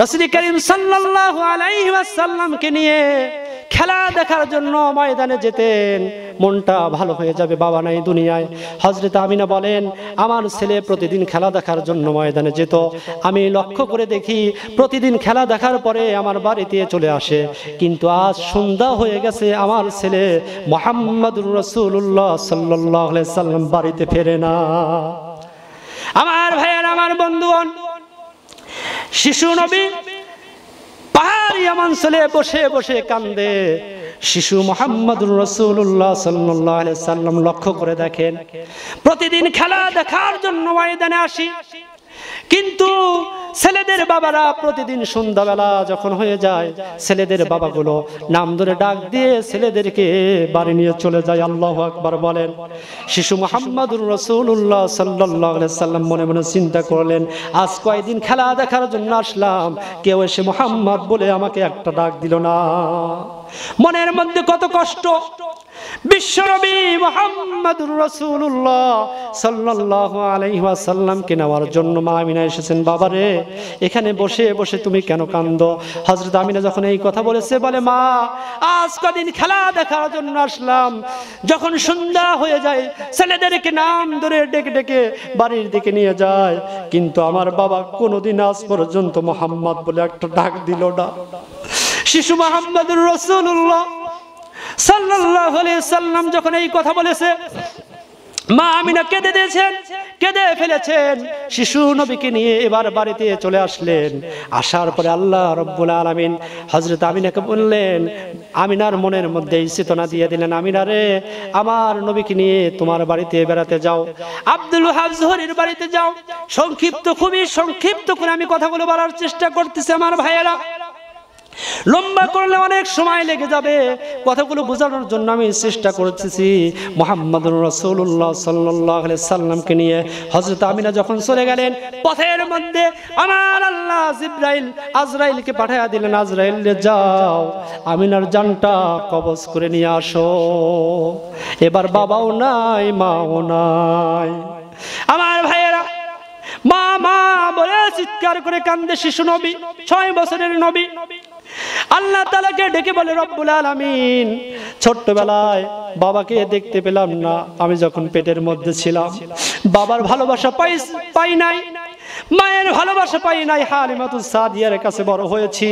রসিদ করিম সাল্লাহ আলাইসাল্লামকে নিয়ে খেলা দেখার জন্য ময়দানে যেতেন মনটা ভালো হয়ে যাবে বাবা নাই দুনিয়ায় হজরত আমিনা বলেন আমার ছেলে প্রতিদিন খেলা দেখার জন্য ময়দানে যেত আমি লক্ষ্য করে দেখি প্রতিদিন খেলা দেখার পরে আমার বাড়িতে চলে আসে কিন্তু আজ সন্ধ্যা হয়ে গেছে আমার ছেলে মোহাম্মদুর রসুল্লাহ সাল্লাম বাড়িতে ফেরে না আমার ভাইয়ের আমার বন্ধুগণ শিশু নবী ইয়ামান ছেলে বসে বসে কান্দে শিশু মোহাম্মদ রসুল্লাহ সাল্লাহ সাল্লাম লক্ষ্য করে দেখেন প্রতিদিন খেলা দেখার জন্য ময়দানে আসি কিন্তু ছেলেদের বাবারা প্রতিদিন সন্ধ্যাবেলা যখন হয়ে যায় ছেলেদের বাবাগুলো নাম ধরে ডাক দিয়ে ছেলেদেরকে বাড়ি নিয়ে চলে যায় আল্লাহ আকবর বলেন শিশু মোহাম্মদুর রসুল্লাহ সাল্লাহ সাল্লাম মনে মনে চিন্তা করলেন আজ কয়েকদিন খেলা দেখার জন্য আসলাম কেউ এসে মোহাম্মদ বলে আমাকে একটা ডাক দিল না মনের মধ্যে কত কষ্ট বিশ্বনবী মোহাম্মদুর নেওয়ার জন্য মা আমিনা এসেছেন বাবারে এখানে বসে বসে তুমি কেন কান্দো হজরত আমিনা যখন এই কথা বলেছে বলে মা আজ কদিন খেলা দেখার জন্য আসলাম যখন সন্ধ্যা হয়ে যায় ছেলেদেরকে নাম ধরে ডেকে ডেকে বাড়ির দিকে নিয়ে যায় কিন্তু আমার বাবা কোনোদিন আজ পর্যন্ত মোহাম্মদ বলে একটা ডাক দিল না শিশু মোহাম্মদুর রসুল্লাহ সাল্লাহ সাল্লাম যখন এই কথা বলেছে মা আমিনা কেঁদে দিয়েছেন কেঁদে ফেলেছেন শিশু নবীকে নিয়ে এবার বাড়িতে চলে আসলেন আসার পরে আল্লাহ রব্বুল আলমিন হজরত আমিনাকে বললেন আমিনার মনের মধ্যে চেতনা দিয়ে দিলেন আমিনা রে আমার নবীকে নিয়ে তোমার বাড়িতে বেড়াতে যাও আব্দুল হাজহরির বাড়িতে যাও সংক্ষিপ্ত খুবই সংক্ষিপ্ত করে আমি কথাগুলো বলার চেষ্টা করতেছি আমার ভাইয়েরা লম্বা করলে অনেক সময় লেগে যাবে কথাগুলো বোঝানোর জন্য আমি চেষ্টা করতেছি মোহাম্মদ রসুল্লাহ সাল্লাহ সাল্লামকে নিয়ে হজরত আমিনা যখন চলে গেলেন পথের মধ্যে আমার আল্লাহ ইব্রাহিল আজরাইলকে পাঠাইয়া দিলেন আজরাইল যাও আমিনার জানটা কবজ করে নিয়ে আসো এবার বাবাও নাই মাও নাই আমার ভাইয়েরা মা মা বলে চিৎকার করে কান্দে শিশু নবী ছয় বছরের নবী আল্লাহ তালাকে ডেকে বলে রব্বুল আলমিন ছোট্টবেলায় বাবাকে দেখতে পেলাম না আমি যখন পেটের মধ্যে ছিলাম বাবার ভালোবাসা পাই পাই নাই মায়ের ভালোবাসা পাই নাই হালিমাতুল সাদিয়ার কাছে বড় হয়েছি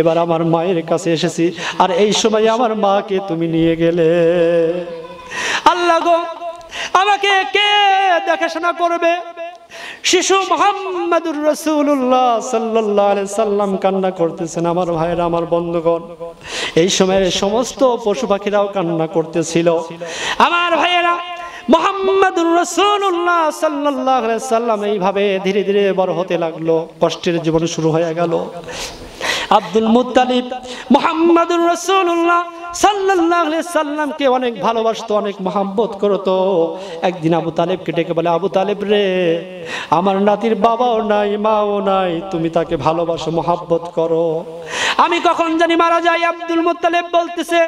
এবার আমার মায়ের কাছে এসেছি আর এই সময় আমার মাকে তুমি নিয়ে গেলে আল্লাহ গো আমাকে কে দেখাশোনা করবে শিশু মোহাম্মদুর রসুল্লাহ সাল্লাহ সাল্লাম কান্না করতেছেন আমার ভাইয়েরা আমার বন্ধুগণ এই সময়ের সমস্ত পশু পাখিরাও কান্না করতেছিল আমার ভাইয়েরা মোহাম্মদুর রসুল্লাহ সাল্লাহ সাল্লাম এইভাবে ধীরে ধীরে বড় হতে লাগলো কষ্টের জীবন শুরু হয়ে গেল আব্দুল মুতালিব মোহাম্মদুর রসুল্লাহ সাল্লাহ সাল্লামকে অনেক ভালোবাসতো অনেক মহাব্বত করতো একদিন আবু তালেবকে ডেকে বলে আবু তালেব রে আমার নাতির বাবাও নাই মাও নাই তুমি তাকে ভালোবাসো মহাব্বত করো আমি কখন জানি মারা যাই আব্দুল মুতালেব বলতেছে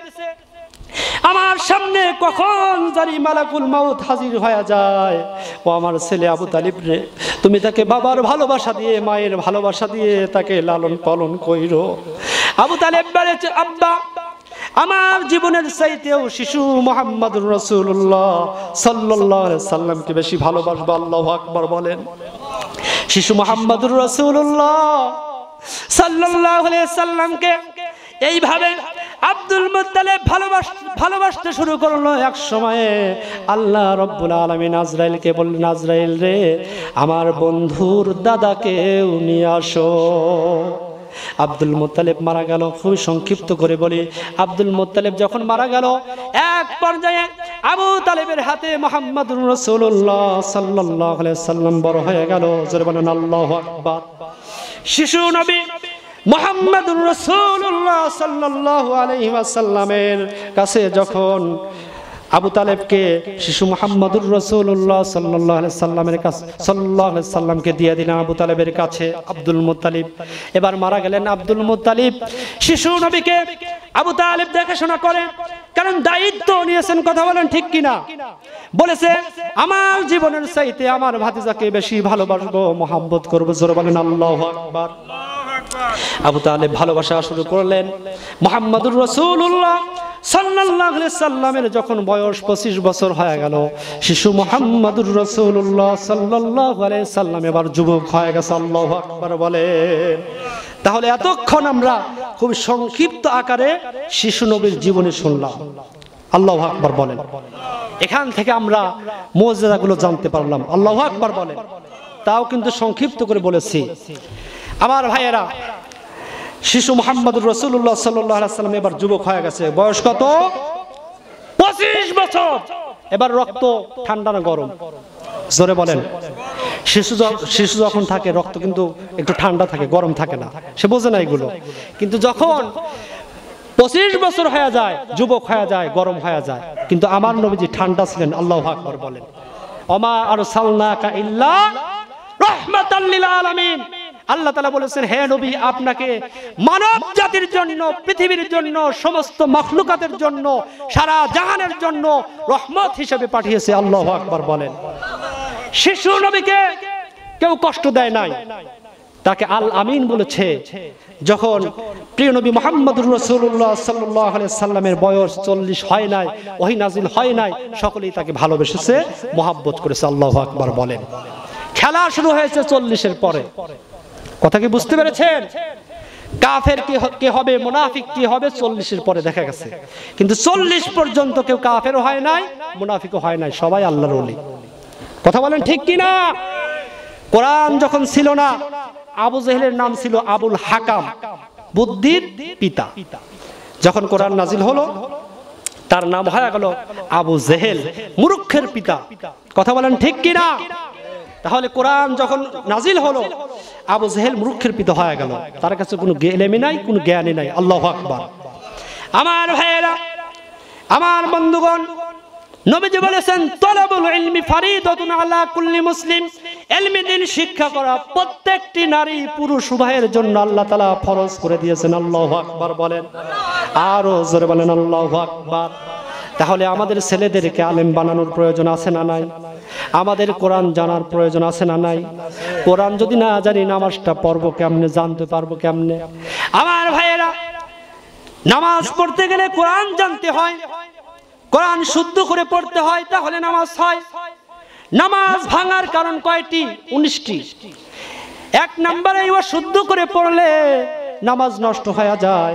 আমার সামনে কখন জারি মালাকুল মাউত হাজির হয়ে যায় ও আমার ছেলে আবু তালিব রে তুমি তাকে বাবার ভালোবাসা দিয়ে মায়ের ভালোবাসা দিয়ে তাকে লালন পালন কইর আবু তালিব বেড়েছে আব্বা আমার জীবনের চাইতেও শিশু মোহাম্মদ রসুল্লাহ সাল্লাহ সাল্লামকে বেশি ভালোবাসবো আল্লাহ আকবর বলেন শিশু মোহাম্মদ রসুল্লাহ সাল্লাহ সাল্লামকে এইভাবে আব্দুল মুতালেব ভালোবাস ভালোবাসতে শুরু করলো এক সময়ে আল্লাহ রব্বুল আলমী নাজরাইলকে বললেন নাজরাইল রে আমার বন্ধুর দাদাকে উনি আসো আব্দুল মোত্তালেব মারা গেল খুবই সংক্ষিপ্ত করে বলি আব্দুল মোত্তালেব যখন মারা গেল এক পর্যায়ে আবু তালেবের হাতে মোহাম্মদ রসুল্লাহ সাল্লাহ সাল্লাম বড় হয়ে গেল আল্লাহ আকবর শিশু নবী মোহাম্মদুর রসুল্লাহ সাল্লাহ আসাল্লামের কাছে যখন আবু তালেবকে শিশু মোহাম্মদুর রসুল্লাহ সাল্লাহ সাল্লামের কাছে সাল্লাহ সাল্লামকে দিয়ে দিলেন আবু তালেবের কাছে আব্দুল মুতালিব এবার মারা গেলেন আব্দুল মুতালিব শিশু নবীকে আবু তালেব দেখাশোনা করেন কারণ দায়িত্ব নিয়েছেন কথা বলেন ঠিক কিনা বলেছে আমার জীবনের সাইতে আমার ভাতিজাকে বেশি ভালোবাসবো মোহাম্মদ করবো জোর বলেন আল্লাহ আকবার আবু তাহলে ভালোবাসা শুরু করলেন মোহাম্মদুর রসুল্লাহ সাল্লাল্লাহু সাল্লামের যখন বয়স পঁচিশ বছর হয়ে গেল শিশু মোহাম্মদুর রসুল্লাহ সাল্লাহ সাল্লাম এবার যুবক হয়ে গেছে আল্লাহ আকবর বলেন তাহলে এতক্ষণ আমরা খুব সংক্ষিপ্ত আকারে শিশু নবীর জীবনে শুনলাম আল্লাহ আকবর বলেন এখান থেকে আমরা মুজিজাগুলো জানতে পারলাম আল্লাহ আকবর বলেন তাও কিন্তু সংক্ষিপ্ত করে বলেছি আমার ভাইয়েরা শিশু মোহাম্মদ রসুল্লাহ সাল্লাম এবার যুবক হয়ে গেছে বয়স কত পঁচিশ বছর এবার রক্ত ঠান্ডা না গরম জোরে বলেন শিশু শিশু যখন থাকে রক্ত কিন্তু একটু ঠান্ডা থাকে গরম থাকে না সে বোঝে না এগুলো কিন্তু যখন পঁচিশ বছর হয়ে যায় যুবক হয়ে যায় গরম হয়ে যায় কিন্তু আমার নবীজি ঠান্ডা ছিলেন আল্লাহ বলেন অমা আর সালনা ইল্লা রহমাতাল্লিল আলামিন আল্লাহ তালা বলেছেন হে নবী আপনাকে মানব জাতির জন্য পৃথিবীর জন্য সমস্ত মখলুকাতের জন্য সারা জাহানের জন্য রহমত হিসেবে পাঠিয়েছে আল্লাহ আকবর বলেন শিশু নবীকে কেউ কষ্ট দেয় নাই তাকে আল আমিন বলেছে যখন প্রিয় নবী মোহাম্মদ রসুল্লাহ সাল্লাহ সাল্লামের বয়স চল্লিশ হয় নাই ওহি নাজিল হয় নাই সকলেই তাকে ভালোবেসেছে মোহাব্বত করেছে আল্লাহ আকবার বলেন খেলা শুরু হয়েছে চল্লিশের পরে কথা কি বুঝতে পেরেছেন কাফের কি কে হবে মুনাফিক কি হবে চল্লিশের পরে দেখা গেছে কিন্তু চল্লিশ পর্যন্ত কেউ কাফেরও হয় নাই মুনাফিকও হয় নাই সবাই আল্লাহর অলি কথা বলেন ঠিক কি না কোরআন যখন ছিল না আবু জেহেলের নাম ছিল আবুল হাকাম বুদ্ধির পিতা যখন কোরআন নাজিল হলো তার নাম হয়ে গেল আবু জেহেল মুরুক্ষের পিতা কথা বলেন ঠিক না তাহলে কোরআন যখন নাজিল হলো আবু জেহেল মূর্খের পিত হয়ে গেল তার কাছে কোনো এলেমি নাই কোনো জ্ঞানী নাই আল্লাহ আকবর আমার ভাইয়েরা আমার বন্ধুগণ নবীজি বলেছেন তলাবুল ইলমি ফারিদাতুন আল্লাহ কুল্লি মুসলিম ইলমি দিন শিক্ষা করা প্রত্যেকটি নারী পুরুষ উভয়ের জন্য আল্লাহ তালা ফরজ করে দিয়েছেন আল্লাহ আকবর বলেন আরো জোরে বলেন আল্লাহু আকবার তাহলে আমাদের ছেলেদেরকে আলেম বানানোর প্রয়োজন আছে না নাই আমাদের কোরআন জানার প্রয়োজন আছে না নাই কোরআন যদি না জানি নামাজটা পড়বো কেমনে জানতে পারবো কেমনে আমার ভাইয়েরা নামাজ পড়তে গেলে কোরআন জানতে হয় কোরআন শুদ্ধ করে পড়তে হয় তাহলে নামাজ হয় নামাজ ভাঙার কারণ কয়টি উনিশটি এক নম্বরে শুদ্ধ করে পড়লে নামাজ নষ্ট হয়ে যায়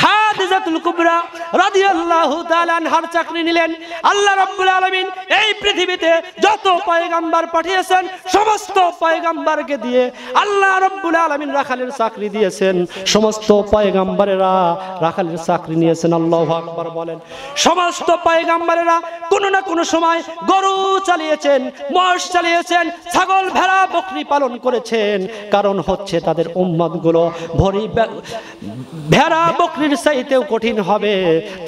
খাদিজাতুল কুবরা রাদিয়াল্লাহু তাআলা আনহার চাকরি নিলেন আল্লাহ রাব্বুল আলামিন এই পৃথিবীতে যত পয়গাম্বার পাঠিয়েছেন সমস্ত পয়গাম্বারকে দিয়ে আল্লাহ রাব্বুল আলামিন রাখালের চাকরি দিয়েছেন সমস্ত পয়গাম্বারেরা রাখালের চাকরি নিয়েছেন আল্লাহু আকবার বলেন সমস্ত পয়গাম্বারেরা কোন না কোন সময় গরু চালিয়েছেন মোষ চালিয়েছেন ছাগল ভেড়া বকরি পালন করেছেন কারণ হচ্ছে তাদের উম্মতগুলো ভরি ভেড়া বকরি নবীর চাইতেও কঠিন হবে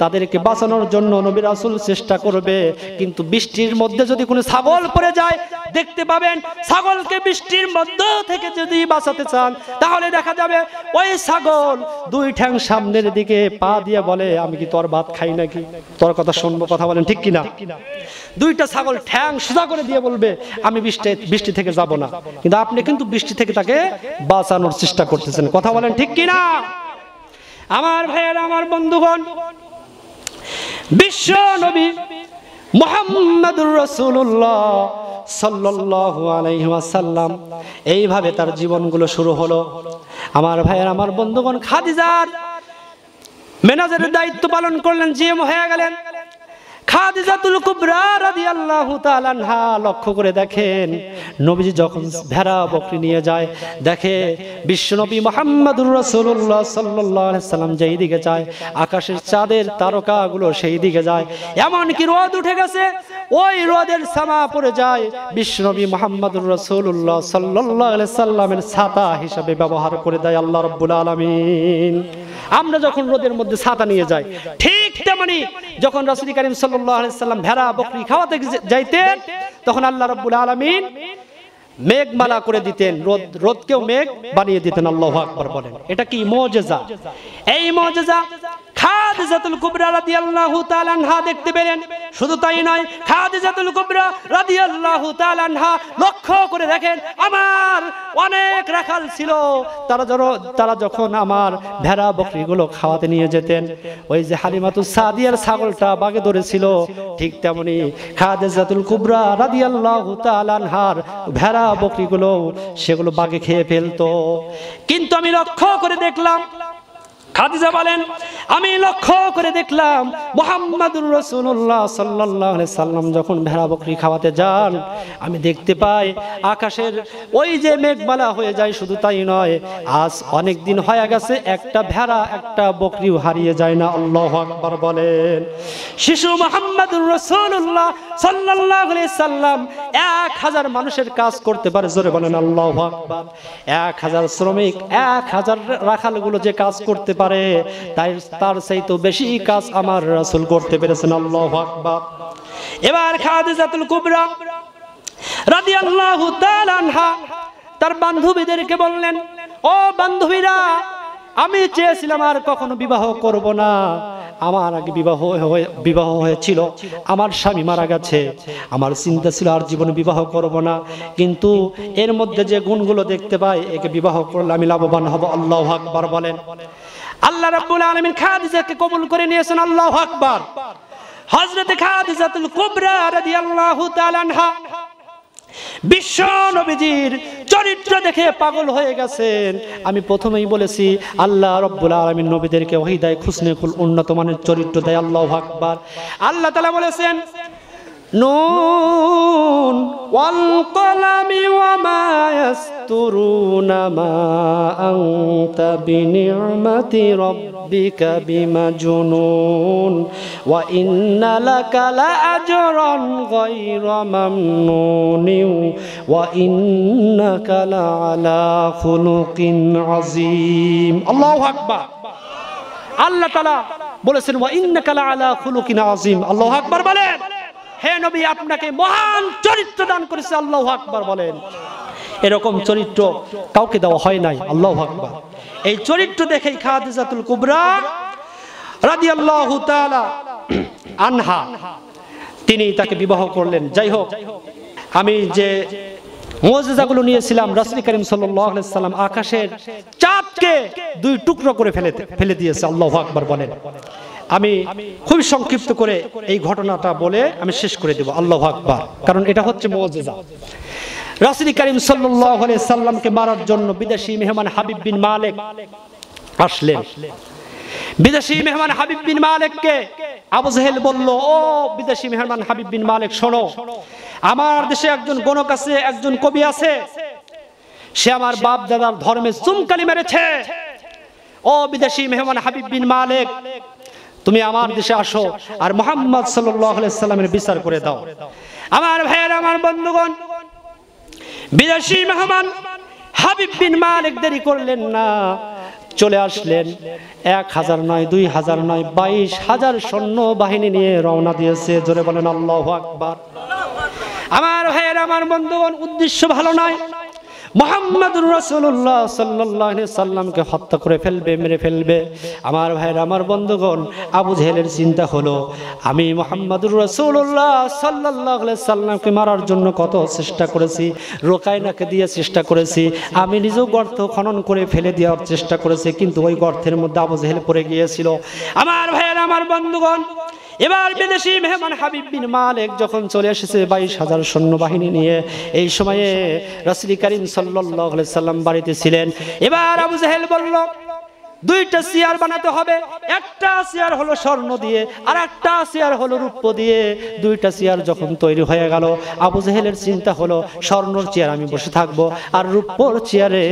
তাদেরকে বাঁচানোর জন্য নবীর রাসুল চেষ্টা করবে কিন্তু বৃষ্টির মধ্যে যদি কোনো ছাগল পড়ে যায় দেখতে পাবেন ছাগলকে বৃষ্টির মধ্য থেকে যদি বাঁচাতে চান তাহলে দেখা যাবে ওই ছাগল দুই ঠ্যাং সামনের দিকে পা দিয়ে বলে আমি কি তোর ভাত খাই নাকি তোর কথা শুনবো কথা বলেন ঠিক কিনা দুইটা ছাগল ঠ্যাং সোজা করে দিয়ে বলবে আমি বৃষ্টি বৃষ্টি থেকে যাব না কিন্তু আপনি কিন্তু বৃষ্টি থেকে তাকে বাঁচানোর চেষ্টা করতেছেন কথা বলেন ঠিক কিনা আমার ভাইয়ের আমার বন্ধুগণ বিশ্ব নবী মোহাম্মদুর রসুল্লাহ সাল্লু এইভাবে তার জীবনগুলো শুরু হলো আমার ভাইয়ের আমার বন্ধুগণ খাদিজার ম্যানেজারের দায়িত্ব পালন করলেন জিএম হয়ে গেলেন খাদিজাতুল কুবরা রাদিয়াল্লাহু তাআলা আনহা লক্ষ্য করে দেখেন নবীজি যখন ভেড়া বকরি নিয়ে যায় দেখে বিশ্বনবী মুহাম্মদুর রাসূলুল্লাহ সাল্লাল্লাহু আলাইহি সাল্লাম যেই দিকে যায় আকাশের চাঁদের তারকাগুলো সেই দিকে যায় এমন কি রোদ উঠে গেছে ওই রোদের সামা পড়ে যায় বিশ্বনবী মুহাম্মদুর রাসূলুল্লাহ সাল্লাল্লাহু আলাইহি সাল্লামের ছাতা হিসাবে ব্যবহার করে দেয় আল্লাহ রাব্বুল আলামিন আমরা যখন রোদের মধ্যে ছাতা নিয়ে যাই ঠিক তেমনি যখন রসুল করিম সাল্লাম ভেড়া বকরি খাওয়াতে যাইতেন তখন আল্লাহ রব্বুল আলমিন মেঘমালা করে দিতেন রোদ রোদকেও মেঘ বানিয়ে দিতেন আল্লাহ আকবর বলেন এটা কি মজেজা এই মজেজা খাদিজাতুল কুবরা রাদিয়াল্লাহু দেখতে পেলেন শুধু তাই নয় লক্ষ্য করে দেখেন আমার অনেক রাখাল ছিল তারা তারা যখন আমার ভেড়া বকরিগুলো খাওয়াতে নিয়ে যেতেন ওই যে ছাগলটা বাগে ধরেছিল ঠিক তেমনি খাদিজাতুল কুবরা রাদিয়াল্লাহু তাআলা ভেড়া বকরিগুলো সেগুলো বাঘে খেয়ে ফেলতো কিন্তু আমি লক্ষ্য করে দেখলাম খাদিজা বলেন আমি লক্ষ্য করে দেখলাম মোহাম্মদুর রসুল্লাহ সাল্লাহ সাল্লাম যখন ভেড়া বকরি খাওয়াতে যান আমি দেখতে পাই আকাশের ওই যে মেঘমালা হয়ে যায় শুধু তাই নয় আজ অনেক দিন হয়ে গেছে একটা ভেড়া একটা বকরিও হারিয়ে যায় না আল্লাহ আকবর বলেন শিশু মোহাম্মদুর রসুল্লাহ সাল্লাহ সাল্লাম এক হাজার মানুষের কাজ করতে পারে জোরে বলেন আল্লাহ আকবর এক হাজার শ্রমিক এক হাজার রাখালগুলো যে কাজ করতে পারে তাই তার সেই তো বেশি কাজ আমার রাসুল করতে পেরেছেন আল্লাহ আকবর এবার খাদিজাতুল কুবরা রাদিয়াল্লাহু তাআলা আনহা তার বান্ধবীদেরকে বললেন ও বান্ধবীরা আমি চেয়েছিলাম আর কখনো বিবাহ করব না আমার আগে বিবাহ বিবাহ হয়েছিল আমার স্বামী মারা গেছে আমার চিন্তা ছিল আর জীবনে বিবাহ করব না কিন্তু এর মধ্যে যে গুণগুলো দেখতে পাই একে বিবাহ করলে আমি লাভবান হব আল্লাহ আকবর বলেন আল্লাহ রাব্বুল আলামিন খাদিজাকে কবুল করে নিয়েছেন আল্লাহু আকবার হযরত খাদিজাতুল কুবরা রাদিয়াল্লাহু তাআলা আনহা বিশ্ব নবীজির চরিত্র দেখে পাগল হয়ে গেছেন আমি প্রথমেই বলেছি আল্লাহ রব্বুল আলামিন নবীদেরকে ওহি দেয় উন্নত মানের চরিত্র দেয় আল্লাহ আকবার আল্লাহ তালা বলেছেন نون والقلم وما يسترون ما أنت بنعمة ربك بمجنون وإن لك لأجرا غير ممنون وإنك لعلى خلق عظيم الله أكبر الله تعالى بولسن وإنك لعلى خلق عظيم الله أكبر بلين হে নবী আপনাকে মহান চরিত্র দান করেছে আল্লাহ আকবর বলেন এরকম চরিত্র কাউকে দেওয়া হয় নাই আল্লাহ আকবর এই চরিত্র দেখেই খাদিজাতুল কুবরা রাজি আল্লাহ আনহা তিনি তাকে বিবাহ করলেন যাই হোক আমি যে মোজেজাগুলো নিয়েছিলাম রাসুল করিম সাল্লাম আকাশের চাঁদকে দুই টুকরো করে ফেলে ফেলে দিয়েছে আল্লাহ আকবর বলেন আমি খুব সংক্ষিপ্ত করে এই ঘটনাটা বলে আমি শেষ করে দেব আল্লাহ আকবর কারণ এটা হচ্ছে মজেজা রাসুল করিম সাল্লাহ সাল্লামকে মারার জন্য বিদেশি মেহমান হাবিব বিন মালেক আসলেন বিদেশি মেহমান হাবিব বিন মালিককে আবু জাহেল বলল ও বিদেশি মেহমান হাবিব বিন মালিক শোনো আমার দেশে একজন গণক আছে একজন কবি আছে সে আমার বাপ দাদার ধর্মে চুমকালি মেরেছে ও বিদেশি মেহমান হাবিব বিন মালিক তুমি আমার দেশে আসো আর মোহাম্মদ সাল্লামের বিচার করে দাও আমার ভাইয়ের আমার বন্ধুগণ বিদেশী মেহমান হাবিব বিন মালিক দেরি করলেন না চলে আসলেন এক হাজার নয় দুই হাজার নয় বাইশ হাজার সৈন্য বাহিনী নিয়ে রওনা দিয়েছে জোরে বলেন আল্লাহ আকবার আমার ভাইয়ের আমার বন্ধুগণ উদ্দেশ্য ভালো নয় মোহাম্মদুর রসুল্লাহ সাল্লাহ সাল্লামকে হত্যা করে ফেলবে মেরে ফেলবে আমার ভাইয়ের আমার বন্ধুগণ আবু জেহেলের চিন্তা হলো আমি মোহাম্মদুর রসুল্লাহ সাল্লাহ সাল্লামকে মারার জন্য কত চেষ্টা করেছি রোকায়নাকে দিয়ে চেষ্টা করেছি আমি নিজেও গর্ত খনন করে ফেলে দেওয়ার চেষ্টা করেছি কিন্তু ওই গর্তের মধ্যে আবু জেহেল পড়ে গিয়েছিল আমার ভাইয়ের আমার বন্ধুগণ এবার বিদেশি মেহমান হাবিব বিন মালিক যখন চলে এসেছে বাইশ হাজার সৈন্যবাহিনী নিয়ে এই সময়ে রসুল করিম সাল্লাম বাড়িতে ছিলেন এবার আবু জাহেল বলল দুইটা চেয়ার বানাতে হবে একটা চেয়ার হলো স্বর্ণ দিয়ে আর একটা চেয়ার হলো রূপ্য দিয়ে দুইটা চেয়ার যখন তৈরি হয়ে গেল আবু জেহেলের চিন্তা হলো স্বর্ণর চেয়ার আমি বসে থাকবো আর রূপ্যর চেয়ারে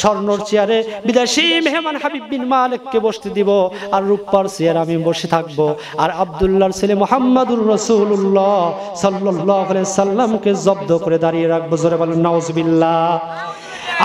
স্বর্ণর চেয়ারে বিদেশি মেহমান হাবিব বিন মালিককে বসতে দিব আর রূপ্যর চেয়ার আমি বসে থাকবো আর আবদুল্লাহর ছেলে মোহাম্মদুর রসুল্লাহ সাল্লাহ সাল্লামকে জব্দ করে দাঁড়িয়ে রাখবো জোরে বলেন নওয়াজবিল্লাহ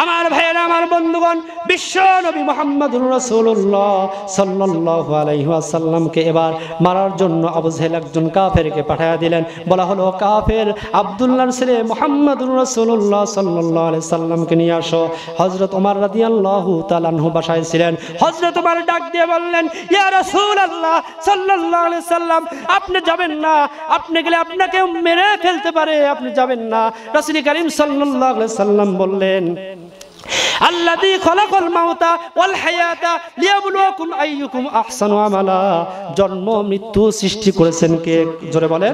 আমার ভাইয়েরা আমার বন্ধুগণ বিশ্ব নবী মোহাম্মদ রসুল্লাহ সাল্লাহ আলহিহাসাল্লামকে এবার মারার জন্য আবু জেহেল একজন কাফেরকে পাঠাইয়া দিলেন বলা হলো কাফের আবদুল্লাহ ছেলে মোহাম্মদ রসুল্লাহ সাল্লাহ আলি সাল্লামকে নিয়ে আসো হজরত ওমার রাদি আল্লাহ তালানহু বাসায় ছিলেন হজরত উমার ডাক দিয়ে বললেন ইয়া রসুল আল্লাহ সাল্লাহ আলি সাল্লাম আপনি যাবেন না আপনি গেলে আপনাকে মেরে ফেলতে পারে আপনি যাবেন না রসুল করিম সাল্লাহ সাল্লাম বললেন আল্লাযী খলাকাল মাওতা ওয়াল হায়াতা লিয়াবলুয়াকুম আইয়ুকুম আহসানু আমালা জন্ম মৃত্যু সৃষ্টি করেছেন কে জোরে বলেন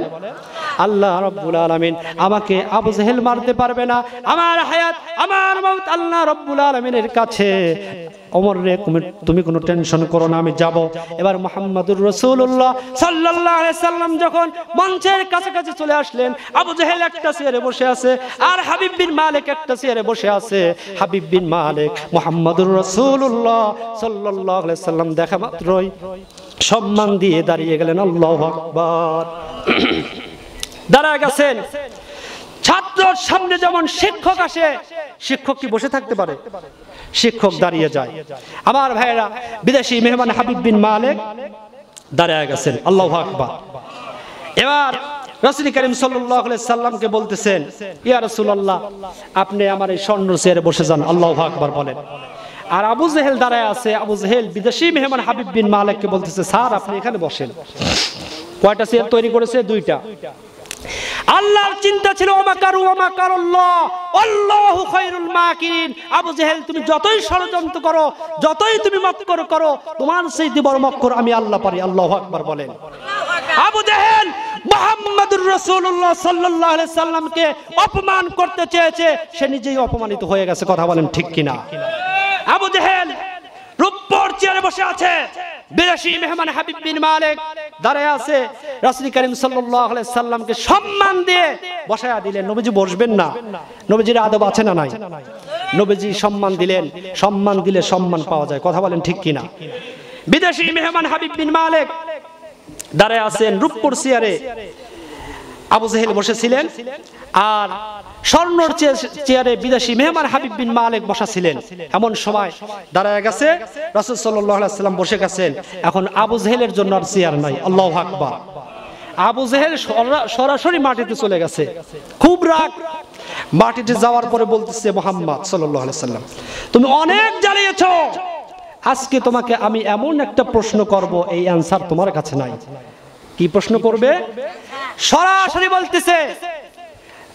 আল্লাহ রব্বুল আলমিন আমাকে আবু জেহেল মারতে পারবে না আমার হায়াত আমার মত আল্লাহ রব্বুল আলমিনের কাছে অমর রে তুমি কোনো টেনশন করো না আমি যাব এবার মোহাম্মদুর রসুল্লাহ সাল্লাহ সাল্লাম যখন মঞ্চের কাছে কাছে চলে আসলেন আবু জাহেল একটা চেয়ারে বসে আছে আর হাবিব বিন মালিক একটা চেয়ারে বসে আছে হাবিব বিন মালিক মোহাম্মদুর রসুল্লাহ সাল্লাহ সাল্লাম দেখা মাত্রই সম্মান দিয়ে দাঁড়িয়ে গেলেন আল্লাহ আকবর দাঁড়ায় গেছেন ছাত্রর সামনে যেমন শিক্ষক আসে শিক্ষক কি বসে থাকতে পারে শিক্ষক দাঁড়িয়ে যায় আমার ভাইয়েরা বিদেশি মেহমান হাবিব বিন মালেক দাঁড়ায় গেছেন আল্লাহ আকবার এবার করিম সাল্লামকে বলতেছেন ইয়া রসুল্লাহ আপনি আমার এই স্বর্ণ চেয়ারে বসে যান আল্লাহ আকবার বলেন আর আবু জেহেল দাঁড়ায় আছে আবু জেহেল বিদেশি মেহমান হাবিব বিন মালেককে বলতেছে স্যার আপনি এখানে বসেন কয়টা চেয়ার তৈরি করেছে দুইটা আল্লাহর চিন্তা ছিল আবু জেহেল তুমি যতই ষড়যন্ত্র করো যতই তুমি মক্কর করো তোমার সেই দিবর মক্কর আমি আল্লাহ পারি আল্লাহু আকবার বলেন আবু জেহেল মোহাম্মদুর রসুল্লাহ সাল্লাহ সাল্লামকে অপমান করতে চেয়েছে সে নিজেই অপমানিত হয়ে গেছে কথা বলেন ঠিক কিনা আবু জেহেল রূপর চেয়ারে বসে আছে বিদেশি মেহমান হাবিব বিন মালিক দাঁড়ায় আছে রাসুল করিম সাল্লাহ সাল্লামকে সম্মান দিয়ে বসায়া দিলেন নবীজি বসবেন না নবীজির আদব আছে না নাই নবীজি সম্মান দিলেন সম্মান দিলে সম্মান পাওয়া যায় কথা বলেন ঠিক কিনা বিদেশি মেহমান হাবিব বিন মালিক দাঁড়ায় আছেন রূপপুর সিয়ারে আবু জেহেল বসেছিলেন আর স্বর্ণর চেয়ারে বিদেশি মেহমান হাবিব বিন মালিক বসা ছিলেন এমন সময় দাঁড়ায় গেছে রসদ সাল্লাম বসে গেছেন এখন আবু জেহেলের জন্য আর চেয়ার নাই আল্লাহ আকবার আবু জেহেল সরাসরি মাটিতে চলে গেছে খুব রাগ মাটিতে যাওয়ার পরে বলতেছে মোহাম্মদ সাল্লাম তুমি অনেক জ্বালিয়েছ আজকে তোমাকে আমি এমন একটা প্রশ্ন করব এই অ্যান্সার তোমার কাছে নাই কি প্রশ্ন করবে সরাসরি বলতেছে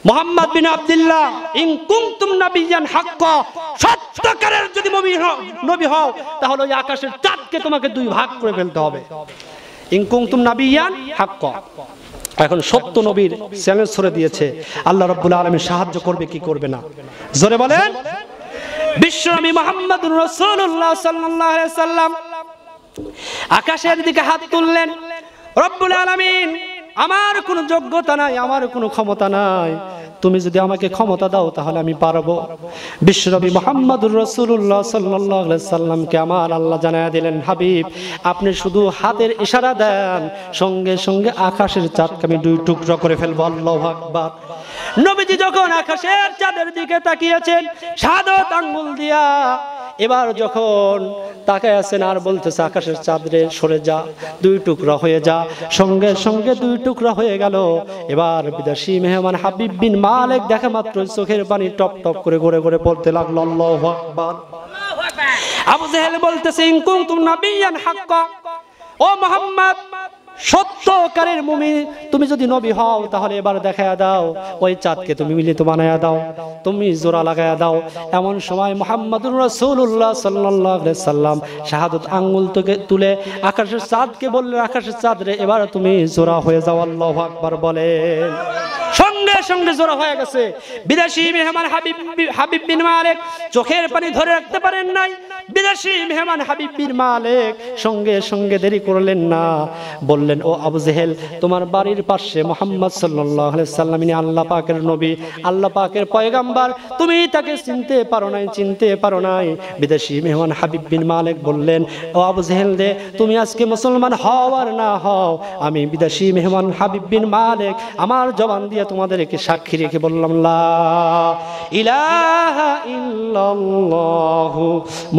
মোহাম্মদ বিন আব্দুল্লাহ ইন কুনতুম নাবিয়ান হাক্ক সত্যকারের যদি নবী হও নবী হও তাহলে ওই আকাশের চাঁদকে তোমাকে দুই ভাগ করে ফেলতে হবে ইন কুনতুম নাবিয়ান হাক্ক এখন সত্য নবীর চ্যালেঞ্জ ছড়ে দিয়েছে আল্লাহ রাব্বুল আলামিন সাহায্য করবে কি করবে না জোরে বলেন বিশ্বনবী মোহাম্মদ রাসূলুল্লাহ সাল্লাল্লাহু আলাইহি সাল্লাম আকাশের দিকে হাত তুললেন রব্বুল আলামিন আমার কোনো যোগ্যতা নাই আমার কোনো ক্ষমতা নাই তুমি যদি আমাকে ক্ষমতা দাও তাহলে আমি পারবো বিশ্বনবী মোহাম্মদুর রসুল্লাহ সাল্লাহ সাল্লামকে আমার আল্লাহ জানায় দিলেন হাবিব আপনি শুধু হাতের ইশারা দেন সঙ্গে সঙ্গে আকাশের চাটকে আমি দুই টুকরো করে ফেলবো আল্লাহ আকবার নবীজি যখন আকাশের চাঁদের দিকে তাকিয়েছেন সাদা আঙ্গুল দিয়া এবার যখন তাকে আছেন আর বলতেছে আকাশের চাঁদরে সরে যা দুই টুকরা হয়ে যা সঙ্গে সঙ্গে দুই টুকরা হয়ে গেল এবার বিদেশি মেহমান হাবিব বিন মালিক দেখা মাত্র চোখের পানি টপ টপ করে ঘুরে ঘুরে পড়তে লাগলো আবু জেহেল বলতেছে ইনকুম তুম নাবিয়ান হাক্কা ও মোহাম্মদ সত্যকারের মুমি তুমি যদি নবী হও তাহলে এবার দেখায় দাও ওই চাঁদকে তুমি মিলিত বানায়া দাও তুমি জোড়া লাগায় দাও এমন সময় মোহাম্মদুর রসুল্লাহ সাল্লাম শাহাদত আঙ্গুল তোকে তুলে আকাশের চাঁদকে বললেন আকাশের চাঁদ রে এবার তুমি জোড়া হয়ে যাও আল্লাহ আকবার বলে সঙ্গে সঙ্গে জোড়া হয়ে গেছে বিদেশি মেহমান হাবিব হাবিব বিন মালিক চোখের পানি ধরে রাখতে পারেন নাই বিদেশি মেহমান হাবিব বিন মালিক সঙ্গে সঙ্গে দেরি করলেন না বললেন ও আবু জেহেল তোমার বাড়ির পাশে মোহাম্মদ সাল্লাহ সাল্লাম ইনি আল্লাহ পাকের নবী আল্লাহ পাকের পয়গাম্বার তুমি তাকে চিনতে পারো নাই চিনতে পারো নাই বিদেশি মেহমান হাবিব বিন মালিক বললেন ও আবু জেহেল দে তুমি আজকে মুসলমান হও আর না হও আমি বিদেশি মেহমান হাবিব বিন মালিক আমার জবান দিয়ে তোমাদেরকে সাক্ষী রেখে বললাম ইলাহা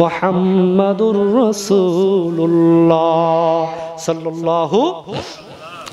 রসুল্লাহ সাল্লাহ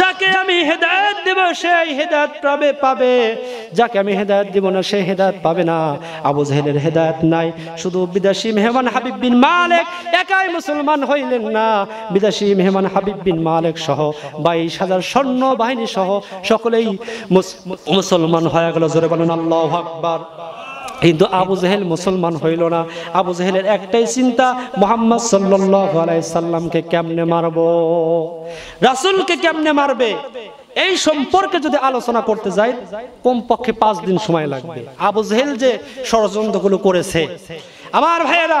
যাকে আমি হেদায়ত দেব সেই হেদায়ত পাবে পাবে যাকে আমি হেদায়ত দেব না সে হেদায়ত পাবে না আবু জাহেলের হেদায়ত নাই শুধু বিদেশি মেহমান হাবিব বিন মালিক একাই মুসলমান হইলেন না বিদেশি মেহমান হাবিব বিন মালিক সহ বাইশ হাজার সৈন্য বাহিনী সহ সকলেই মুসলমান হয়ে গেল জোরে বলেন আল্লাহ আকবার কিন্তু আবু জেহেল মুসলমান হইল না আবু জেহেলের একটাই চিন্তা মোহাম্মদ সাল্লামকে কেমনে মারব রাসুলকে কেমনে মারবে এই সম্পর্কে যদি আলোচনা করতে যাই কমপক্ষে পাঁচ দিন সময় লাগবে আবু জেহেল যে ষড়যন্ত্রগুলো করেছে আমার ভাইয়েরা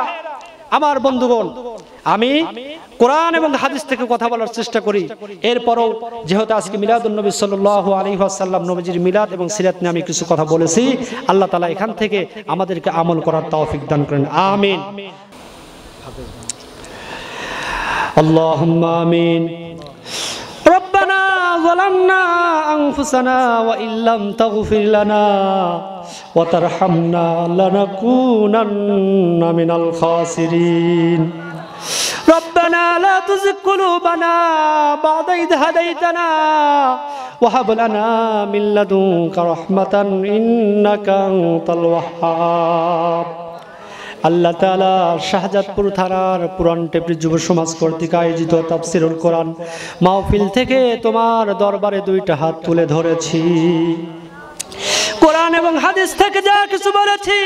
আমার বন্ধুগণ আমি কোরআন এবং হাদিস থেকে কথা বলার চেষ্টা করি এরপরও যেহেতু আজকে মিলাদ সাল্লাহ আলী সাল্লাম নবীজির মিলাদ এবং সিরাত নিয়ে আমি কিছু কথা বলেছি আল্লাহ তালা এখান থেকে আমাদেরকে আমল করার তৌফিক দান করেন আমিন اللهم ظلمنا أنفسنا وإن لم تغفر لنا وترحمنا لنكونن من الخاسرين ربنا لا تزغ قلوبنا بعد إذ هديتنا وهب لنا من لدنك رحمة إنك أنت الوهاب আল্লাহ তালা শাহজাদপুর থানার পুরান টেপরি যুব সমাজ কর্তৃক আয়োজিত তাফসিরুল কোরআন মাহফিল থেকে তোমার দরবারে দুইটা হাত তুলে ধরেছি কোরআন এবং হাদিস থেকে যা কিছু বলেছি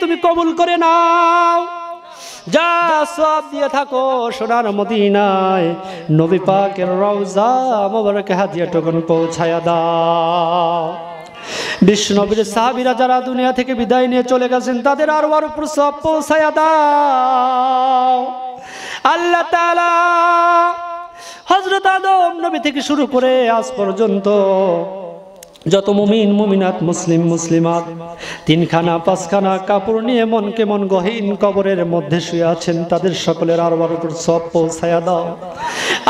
তুমি কবুল করে নাও যা সব দিয়ে থাকো সোনার মদিনায় নবী পাকের রওজা মোবারকে হাতিয়া টোকন পৌঁছায়া দাও বিষ্ণবীর সাহাবিরা যারা দুনিয়া থেকে বিদায় নিয়ে চলে গেছেন তাদের আরো আরো প্রসব পৌঁছায়া দাও আল্লাহ হজরত আদম নবী থেকে শুরু করে আজ পর্যন্ত যত মুমিন মুমিনাত মুসলিম মুসলিমাত তিনখানা পাঁচখানা কাপড় নিয়ে মন কেমন গহীন কবরের মধ্যে শুয়ে আছেন তাদের সকলের আর উপর সব পৌঁছায়া দাও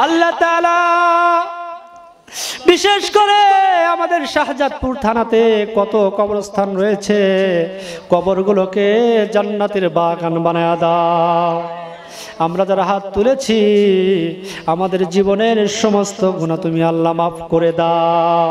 আল্লাহ তাআলা বিশেষ করে আমাদের শাহজাদপুর থানাতে কত কবরস্থান রয়েছে কবরগুলোকে জান্নাতের বাগান বানায়া দাও আমরা যারা হাত তুলেছি আমাদের জীবনের সমস্ত গুণা তুমি আল্লাহ মাফ করে দাও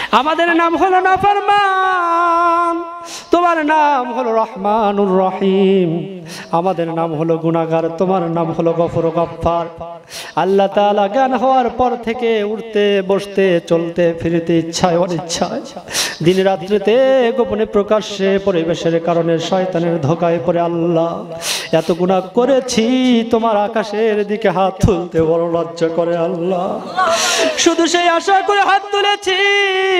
আমাদের নাম হলো নাফরমান তোমার নাম হলো রহমানুর রহিম আমাদের নাম হলো গুণাগার তোমার নাম হলো গফর গফার আল্লাহ তালা জ্ঞান হওয়ার পর থেকে উঠতে বসতে চলতে ফিরতে ইচ্ছায় অনিচ্ছায় দিন রাত্রিতে গোপনে প্রকাশ্যে পরিবেশের কারণে শয়তানের ধোকায় পরে আল্লাহ এত গুণা করেছি তোমার আকাশের দিকে হাত তুলতে বড় লজ্জা করে আল্লাহ শুধু সেই আশা করে হাত তুলেছি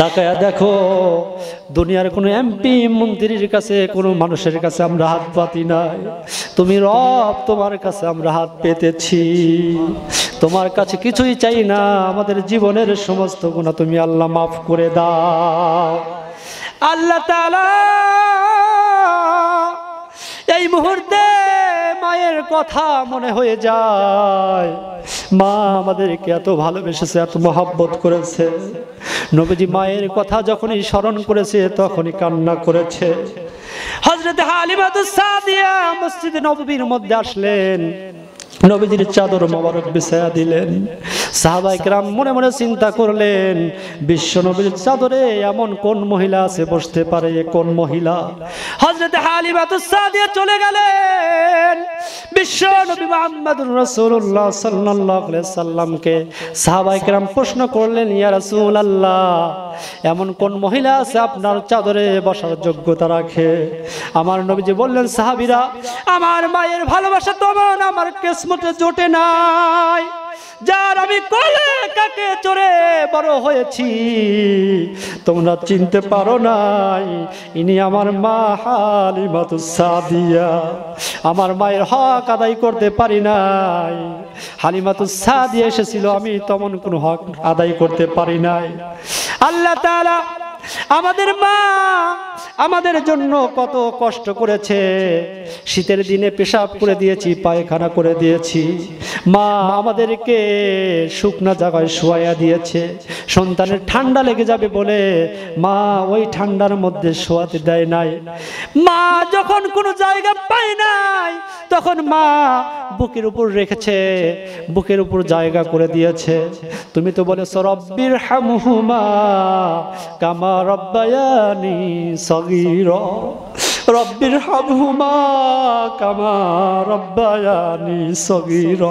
তাকায়া দেখো দুনিয়ার কোনো এমপি মন্ত্রীর কাছে কোনো মানুষের কাছে আমরা হাত পাতি নাই তুমি রব তোমার কাছে আমরা হাত পেতেছি তোমার কাছে কিছুই চাই না আমাদের জীবনের সমস্ত গুণা তুমি আল্লাহ মাফ করে দাও আল্লাহ তালা এই মুহূর্তে মায়ের কথা মনে হয়ে যায় মা আমাদেরকে এত ভালোবেসেছে এত মহাব্বত করেছে নবীজি মায়ের কথা যখনই স্মরণ করেছে তখনই কান্না করেছে হজরত হালিমাদুসাদিয়া মসজিদ নবীর মধ্যে আসলেন নবীজির চাদর মোবারক বিছায়া দিলেন সাহাবাই গ্রাম মনে মনে চিন্তা করলেন বিশ্ব নবীর চাদরে এমন কোন মহিলা আছে বসতে পারে কোন মহিলা হজরত হালিমাতুসা দিয়ে চলে গেলেন বিশ্ব নবী মোহাম্মদ রাসূলুল্লাহ সাল্লাল্লাহু আলাইহি সাল্লামকে সাহাবাই গ্রাম প্রশ্ন করলেন ইয়া রাসূলুল্লাহ এমন কোন মহিলা আছে আপনার চাদরে বসার যোগ্যতা রাখে আমার নবীজি বললেন সাহাবীরা আমার মায়ের ভালোবাসা তোমার আমার কেসমত জগতে জোটে নাই যার আমি কলে কাকে চড়ে বড় হয়েছি তোমরা চিনতে পারো নাই ইনি আমার মা হালিমাতু সাদিয়া আমার মায়ের হক আদায় করতে পারি নাই হালিমাতু সাদিয়া এসেছিল আমি তেমন কোনো হক আদায় করতে পারি নাই আল্লাহ তালা আমাদের মা আমাদের জন্য কত কষ্ট করেছে শীতের দিনে পেশাব করে দিয়েছি পায়খানা করে দিয়েছি মা আমাদেরকে শুকনা জায়গায় শোয়াইয়া দিয়েছে সন্তানের ঠান্ডা লেগে যাবে বলে মা ওই ঠান্ডার মধ্যে শোয়াতে দেয় নাই মা যখন কোনো জায়গা পায় নাই তখন মা বুকের উপর রেখেছে বুকের উপর জায়গা করে দিয়েছে তুমি তো বলে সরব্বির হামুহুমা কামা রব্বায়ানি সগির রব্বির হাবহুমা কামা রব্বায়ানি সগীর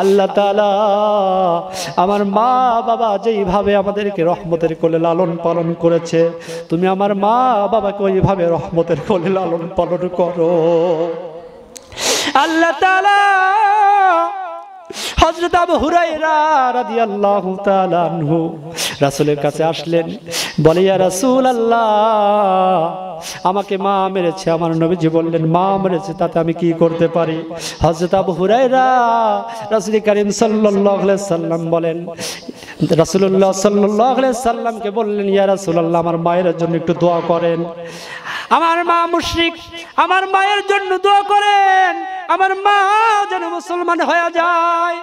আল্লাহ তালা আমার মা বাবা যেইভাবে আমাদেরকে রহমতের কোলে লালন পালন করেছে তুমি আমার মা বাবাকে ওইভাবে রহমতের কোলে লালন পালন করো আল্লাহ তালা হজরত আবু হুরাইরা রাদিয়াল্লাহু তাআলা আনহু রাসূলের কাছে আসলেন বলে ইয়া রাসূলুল্লাহ আমাকে মা মেরেছে আমার নবীজি বললেন মা মেরেছে তাতে আমি কি করতে পারি হজরত আবু হুরাইরা রাসূল করিম সাল্লাল্লাহু আলাইহি সাল্লাম বলেন রাসূলুল্লাহ সাল্লাল্লাহু আলাইহি সাল্লামকে বললেন ইয়া রাসূলুল্লাহ আমার মায়ের জন্য একটু দোয়া করেন আমার মা মুশ্রিক আমার মায়ের জন্য দোয়া করেন আমার মা যেন মুসলমান হয়ে যায়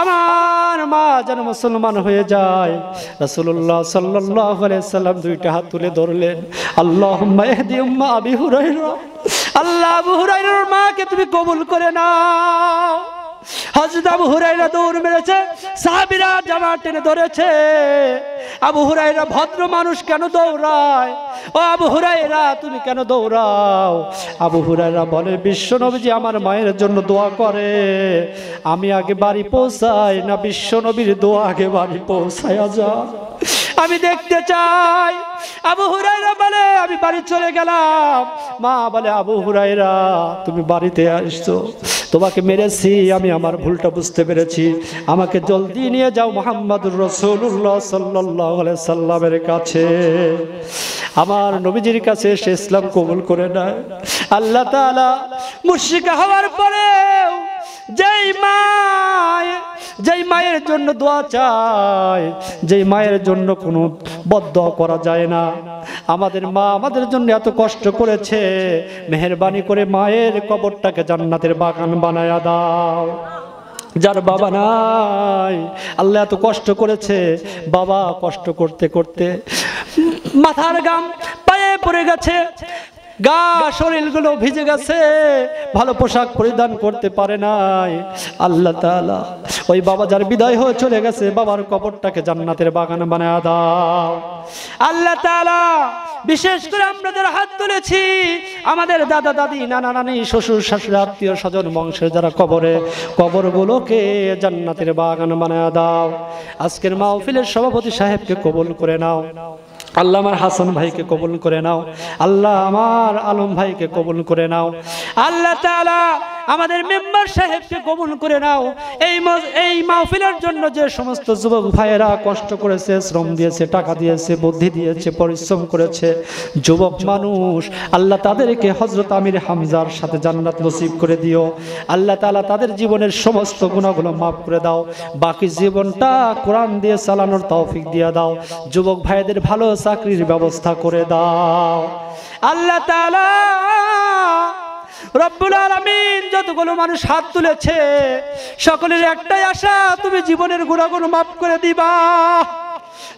আমার মা যেন মুসলমান হয়ে যায় রাসুল্লাহ সাল্লাহ সাল্লাম দুইটা হাত তুলে ধরলেন আল্লাহ মেহদি উম্মা আবি হুরাইরা আল্লাহ আবু হুরাইরার মাকে তুমি কবুল করে নাও হজরত আবু হুরাইরা দৌড় মেরেছে সাহাবিরা জামা টেনে ধরেছে আবু হুরাইরা ভদ্র মানুষ কেন দৌড়ায় ও আবু হুরাইরা তুমি কেন দৌড়াও আবু হুরাইরা বলে বিশ্ব নবীজি আমার মায়ের জন্য দোয়া করে আমি আগে বাড়ি পৌঁছাই না বিশ্ব নবীর দোয়া আগে বাড়ি পৌঁছায় যা আমি দেখতে চাই আবু হুরাইরা বলে আমি বাড়ি চলে গেলাম মা বলে আবু হুরাইরা তুমি বাড়িতে আসছো তোমাকে মেরেছি আমি আমার ভুলটা বুঝতে পেরেছি আমাকে জলদি নিয়ে যাও মোহাম্মদুর রসুল্লাহ সাল্লাহ সাল্লামের কাছে আমার নবীজির কাছে সে ইসলাম কবুল করে নেয় আল্লাহ তালা মুর্শিকা হওয়ার পরেও যেই মায় যেই মায়ের জন্য দোয়া চায় যেই মায়ের জন্য কোনো বদ্ধ করা যায় না আমাদের মা আমাদের জন্য এত কষ্ট করেছে মেহরবানি করে মায়ের কবরটাকে জান্নাতের বাগান বানায়া দাও যার বাবা নাই আল্লাহ এত কষ্ট করেছে বাবা কষ্ট করতে করতে মাথার গাম পায়ে পড়ে গেছে গা শরীরগুলো ভিজে গেছে ভালো পোশাক পরিধান করতে পারে নাই আল্লাহ তালা ওই বাবা যার বিদায় হয়ে চলে গেছে বাবার কবরটাকে জান্নাতের বাগান বানায় দাও আল্লাহ তালা বিশেষ করে আমাদের হাত তুলেছি আমাদের দাদা দাদি নানা নানি শ্বশুর শাশুড়ি আত্মীয় স্বজন বংশের যারা কবরে কবরগুলোকে জান্নাতের বাগান বানায় দাও আজকের মাহফিলের সভাপতি সাহেবকে কবুল করে নাও আল্লাহ আমার হাসান ভাইকে কবুল করে নাও আল্লাহ আমার আলম ভাইকে কবুল করে নাও আল্লাহ তালা আমাদের মেম্বার সাহেবকে গোপন করে নাও এই এই মাহফিলের জন্য যে সমস্ত যুবক ভাইয়েরা কষ্ট করেছে শ্রম দিয়েছে টাকা দিয়েছে বুদ্ধি দিয়েছে পরিশ্রম করেছে যুবক মানুষ আল্লাহ তাদেরকে হজরত আমির হামজার সাথে জান্নাত নসিব করে দিও আল্লাহ তালা তাদের জীবনের সমস্ত গুণাগুলো মাফ করে দাও বাকি জীবনটা কোরআন দিয়ে চালানোর তৌফিক দিয়ে দাও যুবক ভাইদের ভালো চাকরির ব্যবস্থা করে দাও আল্লাহ তালা রব্বুল আলমিন যতগুলো মানুষ হাত তুলেছে সকলের একটাই আশা তুমি জীবনের গুণাগুণ মাফ করে দিবা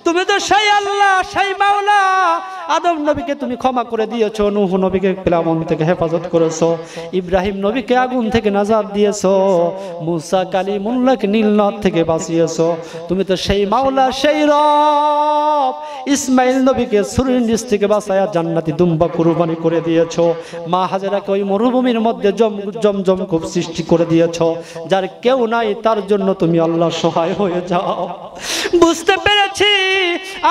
তুমি তো সেই আল্লাহ সেই মাওলা আদম নবীকে তুমি ক্ষমা করে দিয়েছ নুহ নবীকে প্লাবন থেকে হেফাজত করেছো ইব্রাহিম নবীকে আগুন থেকে নাজার দিয়েছো মুসা কালী মুল্লাকে নীলনদ থেকে বাঁচিয়েছো তুমি তো সেই মাওলা সেই রব ইসমাইল নবীকে সুরিনিস থেকে বাঁচায়া জান্নাতি দুম্বা কুরবানি করে দিয়েছো মা হাজেরাকে ওই মরুভূমির মধ্যে জম জম জম খুব সৃষ্টি করে দিয়েছো যার কেউ নাই তার জন্য তুমি আল্লাহ সহায় হয়ে যাও বুঝতে পেরেছি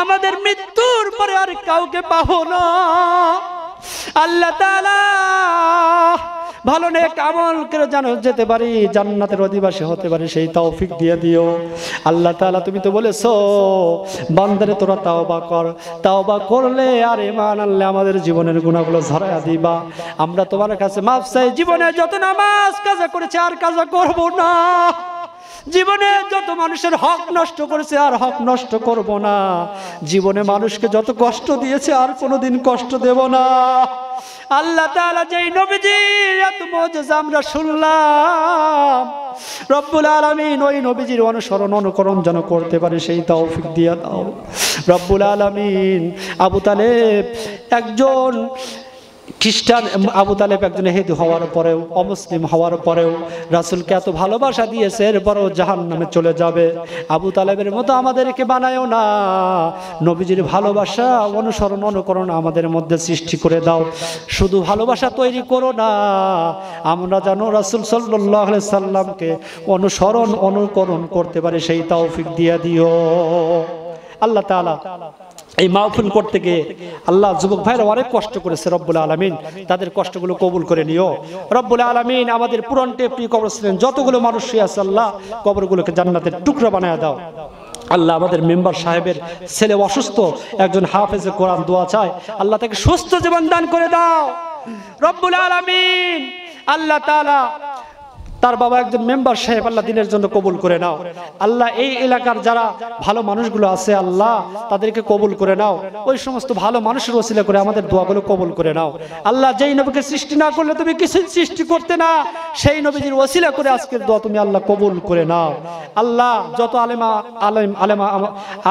আমাদের মৃত্যুর পরে আর কাউকে পাবো না আল্লাহ তাআলা ভালো নেক কামল করে যেন যেতে পারি জান্নাতের অধিবাসী হতে পারে সেই তৌফিক দিয়ে দিও আল্লাহ তাআলা তুমি তো বলেছো বান্দরে তোরা তাওবা কর তাওবা করলে আর ইমান আনলে আমাদের জীবনের গুণাগুলো ঝরাইয়া দিবা আমরা তোমার কাছে মাফ চাই জীবনে যত নামাজ কাজা করেছে আর কাজা করব না জীবনে যত মানুষের হক নষ্ট করেছে আর হক নষ্ট করব না জীবনে মানুষকে যত কষ্ট দিয়েছে আর কোনোদিন কষ্ট দেব না আল্লাহ তাআলা যেই নবীজির এত মজেজা আমরা শুনলাম রব্বুল আলামিন ওই নবীজির অনুসরণ অনুকরণ যেন করতে পারে সেই তৌফিক দিয়া দাও রব্বুল আলামিন আবু তালেব একজন খ্রিস্টান আবু তালেব একজন হেদু হওয়ার পরেও অমুসলিম হওয়ার পরেও রাসুলকে এত ভালোবাসা দিয়েছে এরপরেও জাহান নামে চলে যাবে আবু তালেবের মতো আমাদেরকে বানায়ও না নবীজির ভালোবাসা অনুসরণ অনুকরণ আমাদের মধ্যে সৃষ্টি করে দাও শুধু ভালোবাসা তৈরি করো না আমরা যেন রাসুল সাল্লি সাল্লামকে অনুসরণ অনুকরণ করতে পারি সেই তাওফিক দিয়ে দিও আল্লাহ তালা এই মাহফিল করতে গিয়ে আল্লাহ যুবক ভাইরা অনেক কষ্ট করেছে রব্বুল আলমিন তাদের কষ্টগুলো কবুল করে নিও রব্বুল আলমিন আমাদের পুরান টেপটি কবর ছিলেন যতগুলো মানুষ আছে আল্লাহ কবরগুলোকে জান্নাতের টুকরা বানায় দাও আল্লাহ আমাদের মেম্বার সাহেবের ছেলে অসুস্থ একজন হাফেজে কোরআন দোয়া চায় আল্লাহ তাকে সুস্থ জীবন দান করে দাও রব্বুল আলমিন আল্লাহ তালা তার বাবা একজন মেম্বার সাহেব আল্লাহ দিনের জন্য কবুল করে নাও আল্লাহ এই এলাকার যারা ভালো মানুষগুলো আছে আল্লাহ তাদেরকে কবুল করে নাও ওই সমস্ত ভালো মানুষের ওসিলা করে আমাদের দোয়াগুলো কবুল করে নাও আল্লাহ যেই নবীকে সৃষ্টি না করলে তুমি কিছু সৃষ্টি করতে না সেই নবীজির ওসিলা করে আজকের দোয়া তুমি আল্লাহ কবুল করে নাও আল্লাহ যত আলেমা আলেম আলেমা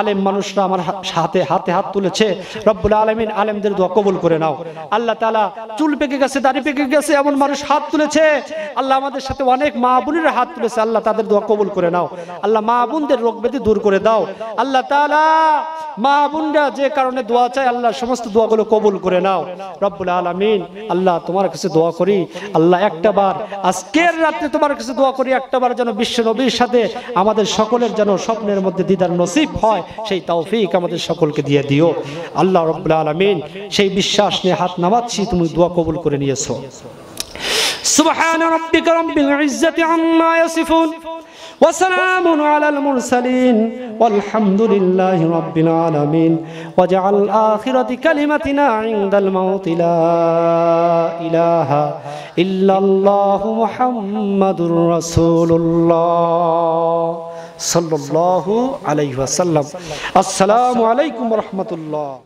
আলেম মানুষরা আমার হাতে হাতে হাত তুলেছে রব্বুল আলমিন আলেমদের দোয়া কবুল করে নাও আল্লাহ তালা চুল পেকে গেছে দাড়ি পেকে গেছে এমন মানুষ হাত তুলেছে আল্লাহ আমাদের সাথে অনেক মা বোনেরা হাত তুলেছে আল্লাহ তাদের দোয়া কবুল করে নাও আল্লাহ মা বোনদের রোগ ব্যাধি দূর করে দাও আল্লাহ তালা মা বোনরা যে কারণে দোয়া চায় আল্লাহ সমস্ত দোয়াগুলো কবুল করে নাও রব্বুল আলমিন আল্লাহ তোমার কাছে দোয়া করি আল্লাহ একটা বার আজকের রাত্রে তোমার কাছে দোয়া করি একটা বার যেন বিশ্ব নবীর সাথে আমাদের সকলের যেন স্বপ্নের মধ্যে দিদার নসিব হয় সেই তৌফিক আমাদের সকলকে দিয়ে দিও আল্লাহ রব্বুল আলমিন সেই বিশ্বাস নিয়ে হাত নামাচ্ছি তুমি দোয়া কবুল করে নিয়েছো سبحان ربك رب العزة عما يصفون وسلام على المرسلين والحمد لله رب العالمين وجعل آخرة كلمتنا عند الموت لا إله إلا الله محمد رسول الله صلى الله عليه وسلم السلام عليكم ورحمة الله